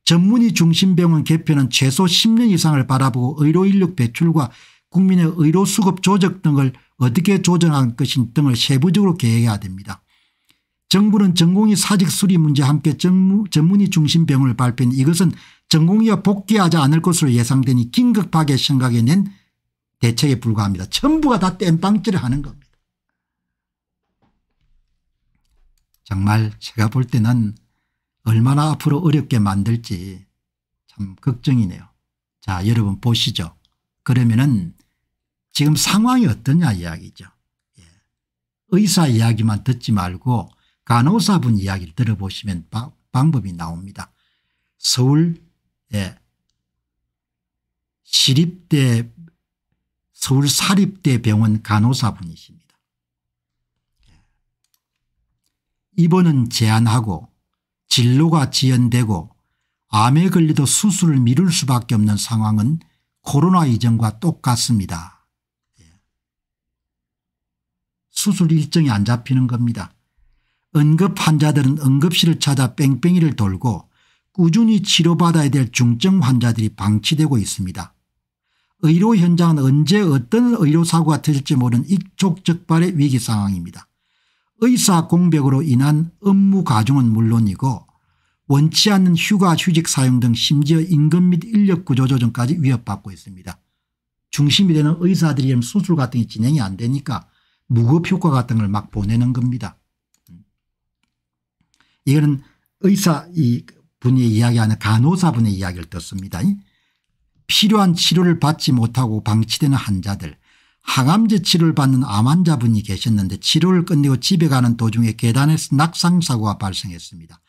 전문의 중심 병원 개편은 최소 10년 이상을 바라보고 의료 인력 배출과 국민의 의료 수급 조정 등을 어떻게 조정할 것인 등을 세부적으로 계획해야 됩니다. 정부는 전공의 사직 수리 문제 함께 전문의 중심 병원을 발표한 이것은 전공의가 복귀하지 않을 것으로 예상되니 긴급하게 생각해낸 대책에 불과합니다. 전부가 다 땜빵질을 하는 겁니다. 정말 제가 볼 때는 얼마나 앞으로 어렵게 만들지 참 걱정이네요. 자 여러분 보시죠. 그러면은 지금 상황이 어떠냐 이야기죠. 예. 의사 이야기만 듣지 말고 간호사분 이야기를 들어보시면 바, 방법이 나옵니다. 서울 예. 시립대 서울 사립대 병원 간호사분이십니다. 입원은 제한하고 진로가 지연되고 암에 걸리도 수술을 미룰 수밖에 없는 상황은 코로나 이전과 똑같습니다. 예. 수술 일정이 안 잡히는 겁니다. 응급 환자들은 응급실을 찾아 뺑뺑이를 돌고 꾸준히 치료받아야 될 중증 환자들이 방치되고 있습니다. 의료 현장은 언제 어떤 의료사고가 터질지 모르는 익촉적발의 위기 상황입니다. 의사 공백으로 인한 업무 가중은 물론이고 원치 않는 휴가 휴직 사용 등 심지어 임금 및 인력 구조 조정까지 위협받고 있습니다. 중심이 되는 의사들이 수술 같은 게 진행이 안 되니까 무급 효과 같은 걸 막 보내는 겁니다. 이거는 의사 분이 이야기하는 간호사분의 이야기를 듣습니다. 필요한 치료를 받지 못하고 방치되는 환자들 항암제 치료를 받는 암 환자분이 계셨는데 치료를 끝내고 집에 가는 도중에 계단에서 낙상사고가 발생했습니다.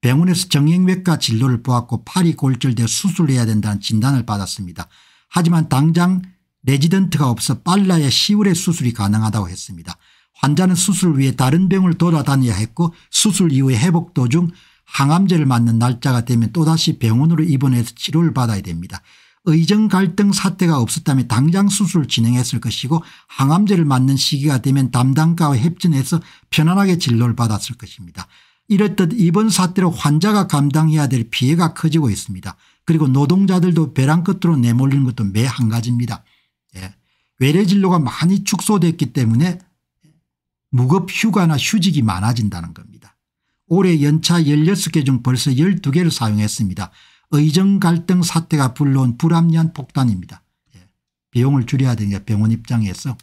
병원에서 정형외과 진료를 보았고 팔이 골절되어 수술해야 된다는 진단을 받았습니다. 하지만 당장 레지던트가 없어 빨라야 10월에 수술이 가능하다고 했습니다. 환자는 수술 위해 다른 병을 돌아다녀야 했고 수술 이후에 회복 도중 항암제를 맞는 날짜가 되면 또다시 병원으로 입원해서 치료를 받아야 됩니다. 의정 갈등 사태가 없었다면 당장 수술을 진행했을 것이고 항암제를 맞는 시기가 되면 담당과와 협진해서 편안하게 진료를 받았을 것입니다. 이렇듯 이번 사태로 환자가 감당해야 될 피해가 커지고 있습니다. 그리고 노동자들도 벼랑 끝으로 내몰리는 것도 매 한 가지입니다. 예. 외래 진료가 많이 축소됐기 때문에 무급 휴가나 휴직이 많아진다는 겁니다. 올해 연차 16개 중 벌써 12개를 사용했습니다. 의정 갈등 사태가 불러온 불합리한 폭탄입니다. 예. 비용을 줄여야 되니까 병원 입장에서.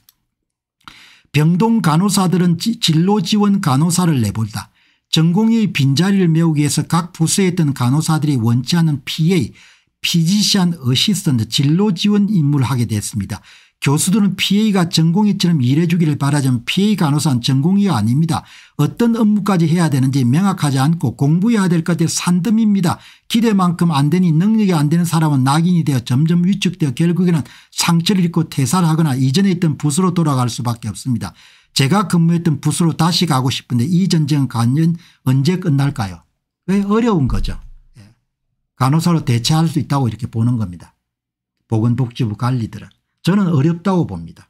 병동 간호사들은 진로 지원 간호사를 내보다 전공의 빈자리를 메우기 위해서 각 부서에 있던 간호사들이 원치 않은 PA, 피지션 어시스턴트 진로 지원 임무를 하게 됐습니다. 교수들은 PA가 전공의처럼 일해주기를 바라지만 PA 간호사는 전공의가 아닙니다. 어떤 업무까지 해야 되는지 명확하지 않고 공부해야 될 것에 산더미입니다 기대만큼 안 되니 능력이 안 되는 사람은 낙인이 되어 점점 위축되어 결국에는 상처를 입고 퇴사를 하거나 이전에 있던 부스로 돌아갈 수밖에 없습니다. 제가 근무했던 부스로 다시 가고 싶은데 이 전쟁은 언제 끝날까요 왜 어려운 거죠. 예. 간호사로 대체할 수 있다고 이렇게 보는 겁니다. 보건복지부 관리들은. 저는 어렵다고 봅니다.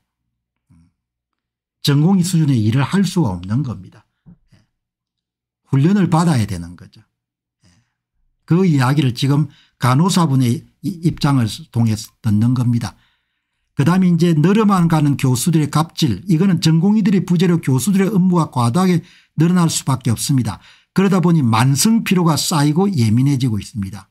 전공의 수준의 일을 할 수가 없는 겁니다. 예. 훈련을 받아야 되는 거죠. 예. 그 이야기를 지금 간호사분의 입장을 통해서 듣는 겁니다. 그 다음에 이제 늘어만 가는 교수들의 갑질 이거는 전공의들이 부재로 교수들의 업무가 과도하게 늘어날 수밖에 없습니다. 그러다 보니 만성 피로가 쌓이고 예민해지고 있습니다.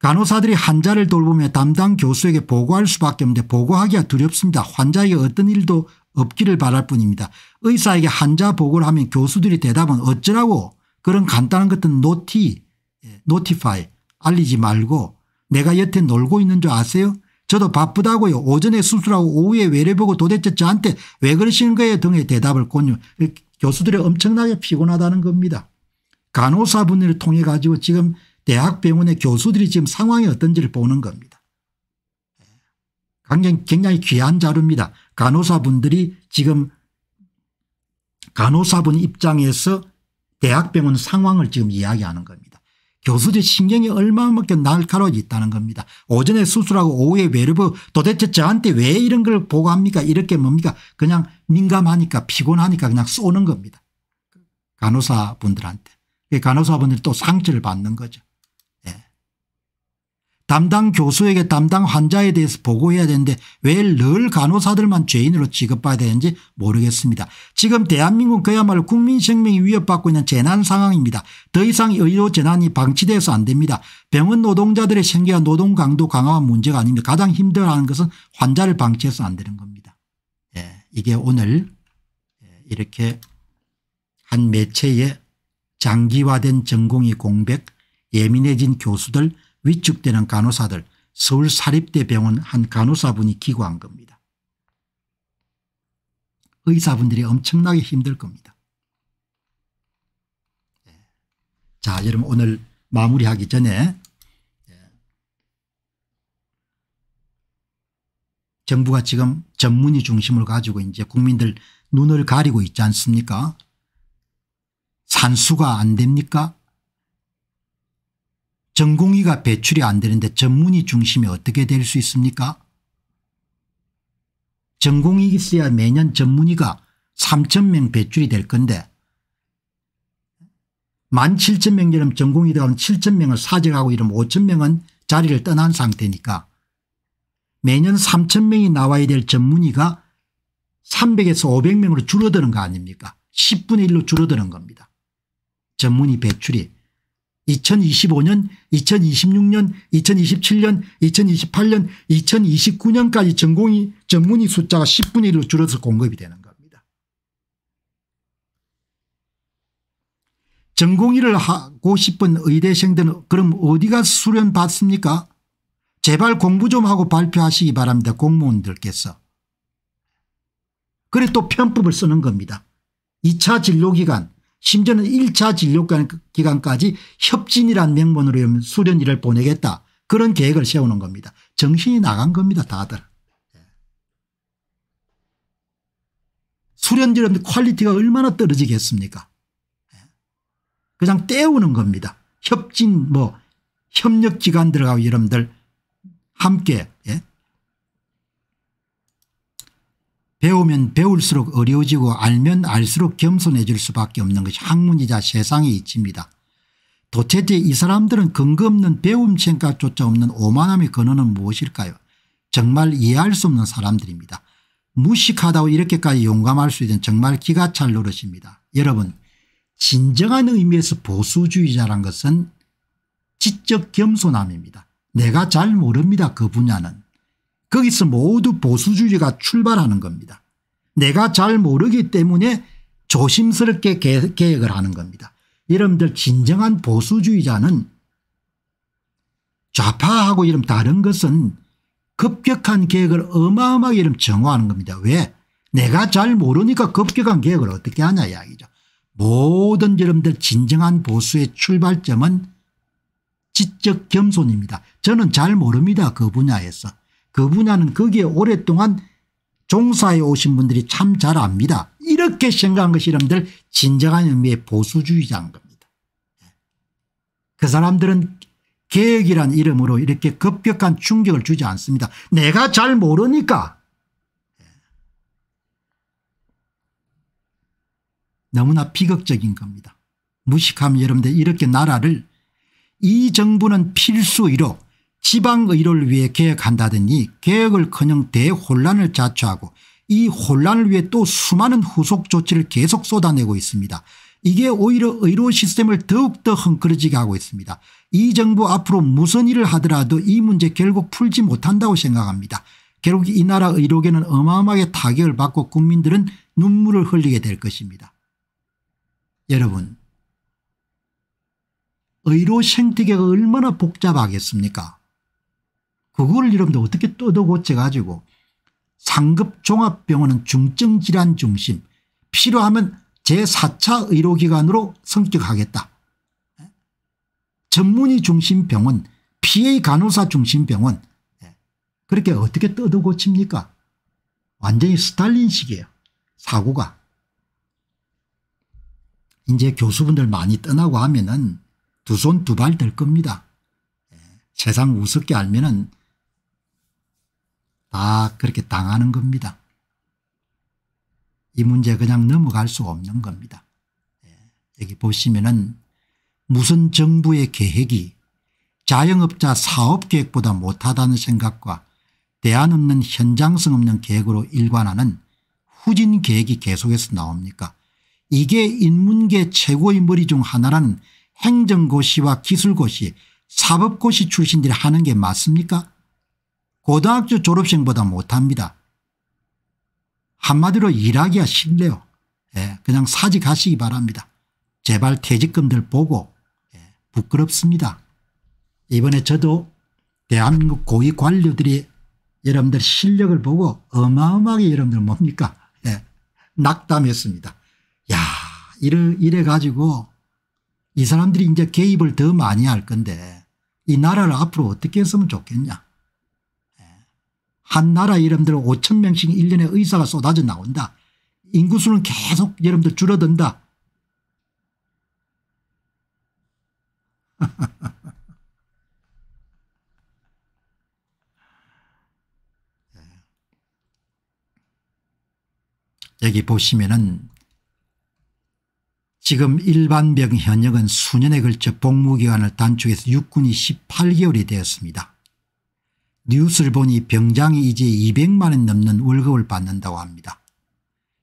간호사들이 환자를 돌보며 담당 교수에게 보고할 수밖에 없는데 보고하기가 두렵습니다. 환자에게 어떤 일도 없기를 바랄 뿐입니다. 의사에게 환자 보고를 하면 교수들이 대답은 어쩌라고 그런 간단한 것은 노티, 노티파이 알리지 말고 내가 여태 놀고 있는 줄 아세요? 저도 바쁘다고요. 오전에 수술하고 오후에 외래보고 도대체 저한테 왜 그러시는 거예요 등의 대답을 권유. 교수들이 엄청나게 피곤하다는 겁니다. 간호사분을 통해 가지고 지금 대학병원의 교수들이 지금 상황이 어떤지를 보는 겁니다. 굉장히, 굉장히 귀한 자료입니다. 간호사분들이 지금 간호사분 입장에서 대학병원 상황을 지금 이야기하는 겁니다. 교수들 신경이 얼마만큼 날카로워져 있다는 겁니다. 오전에 수술하고 오후에 외르부 도대체 저한테 왜 이런 걸 보고합니까 이렇게 뭡니까 그냥 민감하니까 피곤하니까 그냥 쏘는 겁니다. 간호사분들한테. 그 간호사분들이 또 상처를 받는 거죠. 담당 교수에게 담당 환자에 대해서 보고해야 되는데 왜 늘 간호사들만 죄인으로 지급받아야 되는지 모르겠습니다. 지금 대한민국 그야말로 국민 생명이 위협받고 있는 재난 상황입니다. 더 이상 의료 재난이 방치돼서 안 됩니다. 병원 노동자들의 생계와 노동 강도 강화와 문제가 아닙니다. 가장 힘들어하는 것은 환자를 방치해서 안 되는 겁니다. 예, 이게 오늘 예, 이렇게 한매체에 장기화된 전공의 공백 예민해진 교수들 위축되는 간호사들 서울사립대병원 한 간호사분이 기고한 겁니다. 의사분들이 엄청나게 힘들 겁니다. 예. 자 여러분 오늘 마무리하기 전에 예. 정부가 지금 전문의 중심을 가지고 이제 국민들 눈을 가리고 있지 않습니까 산수가 안 됩니까 전공의가 배출이 안 되는데 전문의 중심이 어떻게 될 수 있습니까? 전공이 있어야 매년 전문의가 3천명 배출이 될 건데 17,000명 이름 전공이 들어면 7,000명을 사직하고 이러면 5,000명은 자리를 떠난 상태니까 매년 3천명이 나와야 될 전문의가 300에서 500명으로 줄어드는 거 아닙니까 10분의 1로 줄어드는 겁니다. 전문의 배출이 2025년, 2026년, 2027년, 2028년, 2029년까지 전공이, 전문의 숫자가 10분의 1로 줄어서 공급이 되는 겁니다. 전공의를 하고 싶은 의대생들은 그럼 어디가 수련 받습니까? 제발 공부 좀 하고 발표하시기 바랍니다. 공무원들께서. 그래 또 편법을 쓰는 겁니다. 2차 진로기간 심지어는 1차 진료 기간까지 협진이란 명분으로 수련이를 보내겠다. 그런 계획을 세우는 겁니다. 정신이 나간 겁니다 다들. 예. 수련지는 퀄리티가 얼마나 떨어지겠습니까 예. 그냥 때우는 겁니다. 협진 뭐 협력기관 들어가고 여러분들 함께 예? 배우면 배울수록 어려워지고 알면 알수록 겸손해질 수밖에 없는 것이 학문이자 세상의 이치입니다. 도대체 이 사람들은 근거 없는 배움 생각조차 없는 오만함의 근원은 무엇일까요? 정말 이해할 수 없는 사람들입니다. 무식하다고 이렇게까지 용감할 수 있는 정말 기가 찰 노릇입니다. 여러분 진정한 의미에서 보수주의자란 것은 지적 겸손함입니다. 내가 잘 모릅니다. 그 분야는. 거기서 모두 보수주의가 출발하는 겁니다. 내가 잘 모르기 때문에 조심스럽게 계획을 하는 겁니다. 여러분들 진정한 보수주의자는 좌파하고 이런 다른 것은 급격한 계획을 어마어마하게 이런 정화하는 겁니다. 왜? 내가 잘 모르니까 급격한 계획을 어떻게 하냐 이야기죠. 모든 여러분들 진정한 보수의 출발점은 지적 겸손입니다. 저는 잘 모릅니다. 그 분야에서. 그 분야는 거기에 오랫동안 종사해 오신 분들이 참 잘 압니다. 이렇게 생각한 것이 여러분들 진정한 의미의 보수주의자인 겁니다. 그 사람들은 개혁이란 이름으로 이렇게 급격한 충격을 주지 않습니다. 내가 잘 모르니까 너무나 비극적인 겁니다. 무식하면 여러분들 이렇게 나라를 이 정부는 필수 1호 지방의료를 위해 개혁한다든지 개혁을커녕 대혼란을 자초하고 이 혼란을 위해 또 수많은 후속 조치를 계속 쏟아내고 있습니다. 이게 오히려 의료 시스템을 더욱더 헝클어지게 하고 있습니다. 이 정부 앞으로 무슨 일을 하더라도 이 문제 결국 풀지 못한다고 생각합니다. 결국 이 나라 의료계는 어마어마하게 타격을 받고 국민들은 눈물을 흘리게 될 것입니다. 여러분 의료 생태계가 얼마나 복잡하겠습니까 그걸 이름도 어떻게 뜯어고쳐 가지고 상급 종합병원은 중증질환 중심 필요하면 제4차 의료기관으로 성격하겠다. 예? 전문의 중심 병원 PA 간호사 중심 병원 예? 그렇게 어떻게 뜯어고칩니까 완전히 스탈린식이에요. 사고가. 이제 교수분들 많이 떠나고 하면은 두 손 두 발 될 겁니다. 예? 세상 우습게 알면은 다 그렇게 당하는 겁니다. 이 문제 그냥 넘어갈 수 없는 겁니다. 예, 여기 보시면은 무슨 정부의 계획이 자영업자 사업계획보다 못하다는 생각과 대안 없는 현장성 없는 계획으로 일관하는 후진 계획이 계속해서 나옵니까 이게 인문계 최고의 머리 중 하나란 행정고시와 기술고시 사법고시 출신들이 하는 게 맞습니까 고등학교 졸업생보다 못합니다. 한마디로 일하기가 싫네요. 예, 그냥 사직하시기 바랍니다. 제발 퇴직금들 보고 예, 부끄럽습니다. 이번에 저도 대한민국 고위 관료들이 여러분들 실력을 보고 어마어마하게 여러분들 뭡니까 예, 낙담했습니다. 야 이래, 이래 가지고 이 사람들이 이제 개입을 더 많이 할 건데 이 나라를 앞으로 어떻게 했으면 좋겠냐 한 나라 여러분들 5천 명씩 1년에 의사가 쏟아져 나온다. 인구수는 계속 여러분들 줄어든다. 여기 보시면은 지금 일반병 현역은 수년에 걸쳐 복무기간을 단축해서 육군이 18개월이 되었습니다. 뉴스를 보니 병장이 이제 200만 원 넘는 월급을 받는다고 합니다.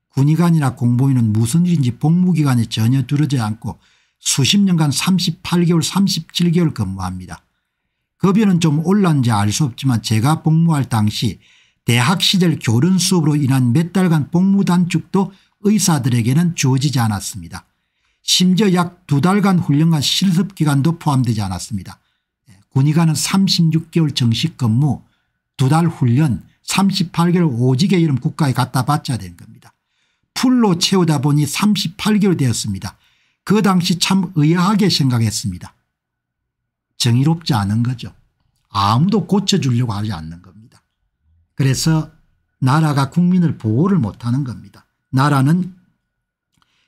군의관이나 공보인은 무슨 일인지 복무기간에 전혀 두르지 않고 수십 년간 38개월 37개월 근무합니다. 급여는 좀 올랐는지 알 수 없지만 제가 복무할 당시 대학 시절 교련 수업으로 인한 몇 달간 복무 단축도 의사들에게는 주어지지 않았습니다. 심지어 약 두 달간 훈련과 실습 기간도 포함되지 않았습니다. 군의관은 36개월 정식 근무, 두 달 훈련, 38개월 오지게 이름 국가에 갖다 바쳐야 되는 겁니다. 풀로 채우다 보니 38개월 되었습니다. 그 당시 참 의아하게 생각했습니다. 정의롭지 않은 거죠. 아무도 고쳐주려고 하지 않는 겁니다. 그래서 나라가 국민을 보호를 못하는 겁니다. 나라는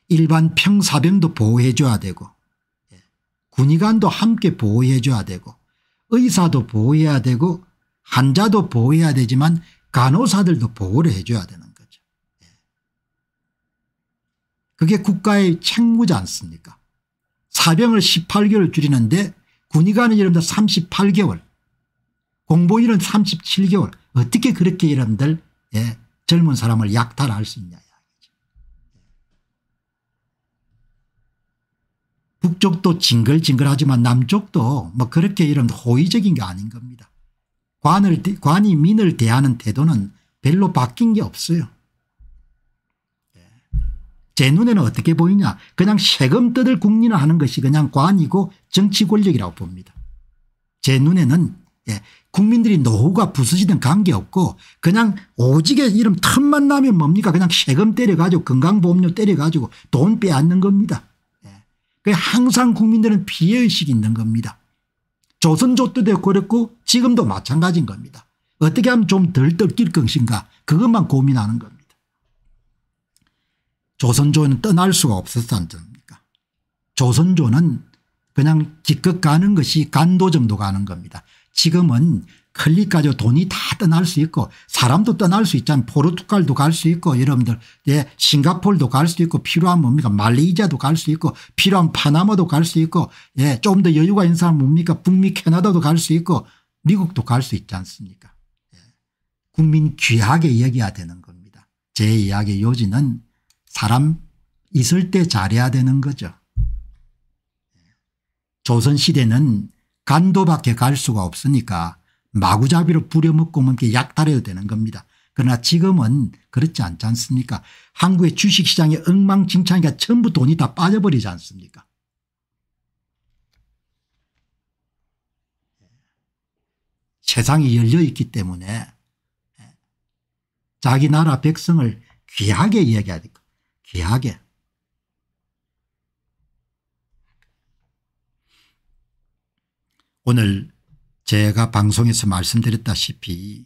일반 평사병도 보호해줘야 되고 예, 군의관도 함께 보호해줘야 되고 의사도 보호해야 되고 환자도 보호해야 되지만 간호사들도 보호를 해줘야 되는 거죠. 예. 그게 국가의 책무지 않습니까 사병을 18개월 줄이는데 군의관은 여러분들 38개월 공보일은 37개월 어떻게 그렇게 여러분들 예, 젊은 사람을 약탈할 수 있냐 북쪽도 징글징글하지만 남쪽도 뭐 그렇게 이런 호의적인 게 아닌 겁니다. 관을 관이 민을 대하는 태도는 별로 바뀐 게 없어요. 예. 제 눈에는 어떻게 보이냐 그냥 세금 뜯을 국리나 하는 것이 그냥 관이고 정치 권력이라고 봅니다. 제 눈에는 예, 국민들이 노후가 부수지든 관계없고 그냥 오직게 이름 틈만 나면 뭡니까 그냥 세금 때려가지고 건강보험료 때려가지고 돈 빼앗는 겁니다. 항상 국민들은 비애의식이 있는 겁니다. 조선조 때도 그랬고 지금도 마찬가지인 겁니다. 어떻게 하면 좀덜 뜯길 것인가 그것만 고민하는 겁니다. 조선조는 떠날 수가 없었지 않습니까 조선조는 그냥 기껏 가는 것이 간도 정도 가는 겁니다. 지금은 클릭까지 돈이 다 떠날 수 있고 사람도 떠날 수 있잖아요. 포르투갈도 갈 수 있고 여러분들 예, 싱가폴도 갈 수 있고 필요한 뭡니까 말레이자도갈 수 있고 필요한 파나마도 갈 수 있고 예, 조금 더 여유가 있는 사람 뭡니까 북미 캐나다도 갈 수 있고 미국도 갈 수 있지 않습니까 예. 국민 귀하게 이야기해야 되는 겁니다. 제 이야기의 요지는 사람 있을 때 잘해야 되는 거죠. 예. 조선시대는 간도밖에 갈 수가 없으니까 마구잡이로 부려먹고 뭐 이렇게 약탈해도 되는 겁니다. 그러나 지금은 그렇지 않지 않습니까 한국의 주식시장에 엉망진창이니까 전부 돈이 다 빠져버리지 않습니까 세상이 열려있기 때문에 예, 자기 나라 백성을 귀하게 이야기해야 될까 귀하게. 오늘 제가 방송에서 말씀드렸다시피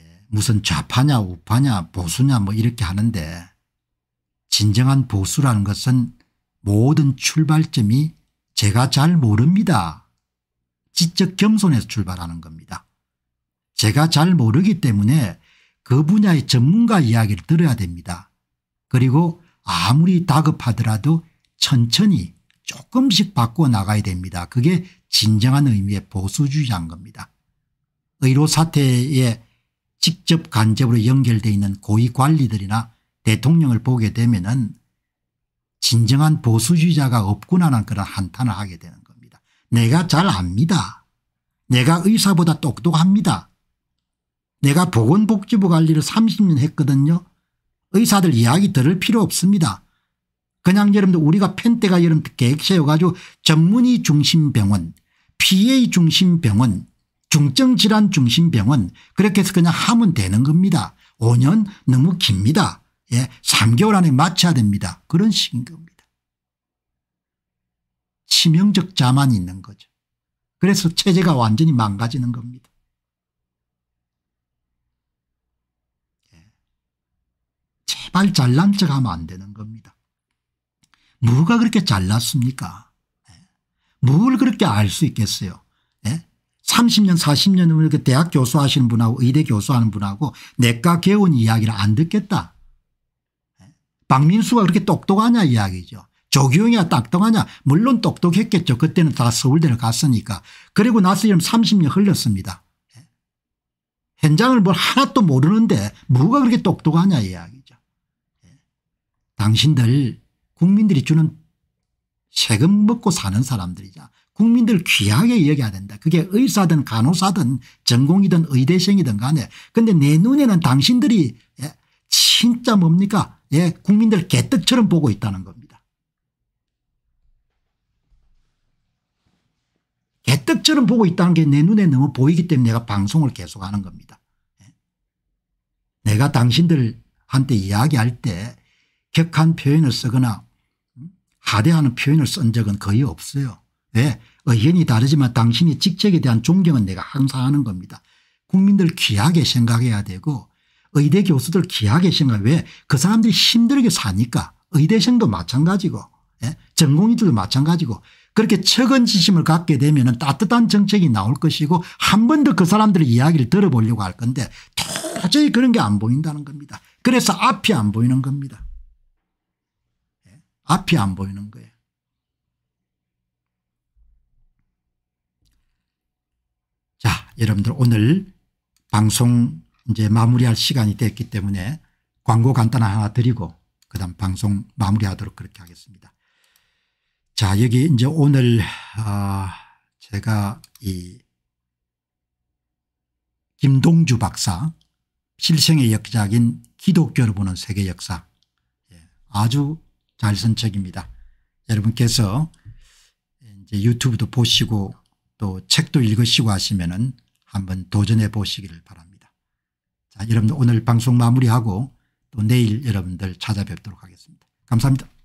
예, 무슨 좌파냐 우파냐 보수냐 뭐 이렇게 하는데 진정한 보수라는 것은 모든 출발점이 제가 잘 모릅니다. 지적 겸손에서 출발하는 겁니다. 제가 잘 모르기 때문에 그 분야의 전문가 이야기를 들어야 됩니다. 그리고 아무리 다급하더라도 천천히 조금씩 바꿔 나가야 됩니다. 그게 진정한 의미의 보수주의자인 겁니다. 의료 사태에 직접 간접으로 연결되어 있는 고위관리들이나 대통령을 보게 되면 은 진정한 보수주의자가 없구나라는 그런 한탄을 하게 되는 겁니다. 내가 잘 압니다. 내가 의사보다 똑똑합니다. 내가 보건복지부 관리를 30년 했거든요. 의사들 이야기 들을 필요 없습니다. 그냥 여러분들 우리가 펜대가 여러분 계획 세워가지고 전문의 중심병원 PA 중심병원 중증질환 중심병원 그렇게 해서 그냥 하면 되는 겁니다. 5년 너무 깁니다. 예, 3개월 안에 마쳐야 됩니다. 그런 식인 겁니다. 치명적 자만 있는 거죠. 그래서 체제가 완전히 망가지는 겁니다. 예. 제발 잘난 척하면 안 되는 겁니다. 뭐가 그렇게 잘났습니까? 예? 뭘 그렇게 알 수 있겠어요? 30년 예? 40년을 이렇게 대학 교수하시는 분하고 의대 교수하는 분하고 내과 개원 이야기를 안 듣겠다. 예? 박민수가 그렇게 똑똑하냐 이야기죠. 조기용이야 딱똑하냐 물론 똑똑했겠죠. 그때는 다 서울대를 갔으니까. 그리고 나서 지금 30년 흘렸습니다 현장을 뭘 하나도 모르는데 뭐가 그렇게 똑똑하냐 이야기죠. 당신들 국민들이 주는 세금 먹고 사는 사람들이자 국민들 귀하게 여겨야 된다. 그게 의사든 간호사든 전공이든 의대생이든 간에 근데 내 눈에는 당신들이 예, 진짜 뭡니까 예, 국민들 개떡처럼 보고 있다는 겁니다. 개떡처럼 보고 있다는 게 내 눈에 너무 보이기 때문에 내가 방송을 계속하는 겁니다. 예. 내가 당신들한테 이야기할 때 격한 표현을 쓰거나 하대하는 표현을 쓴 적은 거의 없어요. 왜 예, 의견이 다르지만 당신이 직책에 대한 존경은 내가 항상 하는 겁니다. 국민들 귀하게 생각해야 되고 의대 교수들 귀하게 생각해 왜그 사람들이 힘들게 사니까 의대생도 마찬가지고 예? 전공의들도 마찬가지고 그렇게 척은지심을 갖게 되면 따뜻한 정책이 나올 것이고 한 번 더 그 사람들의 이야기를 들어보려고 할 건데 도저히 그런 게 안 보인다는 겁니다. 그래서 앞이 안 보이는 겁니다. 앞이 안 보이는 거예요. 자, 여러분들 오늘 방송 이제 마무리할 시간이 됐기 때문에 광고 간단 하나 드리고 그 다음 방송 마무리하도록 그렇게 하겠습니다. 자, 여기 이제 오늘 아 제가 이 김동주 박사 실생의 역작인 기독교를 보는 세계 역사 예, 아주 잘쓴 책입니다. 여러분께서 이제 유튜브도 보시고 또 책도 읽으시고 하시면은 한번 도전해 보시기를 바랍니다. 자, 여러분 오늘 방송 마무리하고 또 내일 여러분들 찾아뵙도록 하겠습니다. 감사합니다.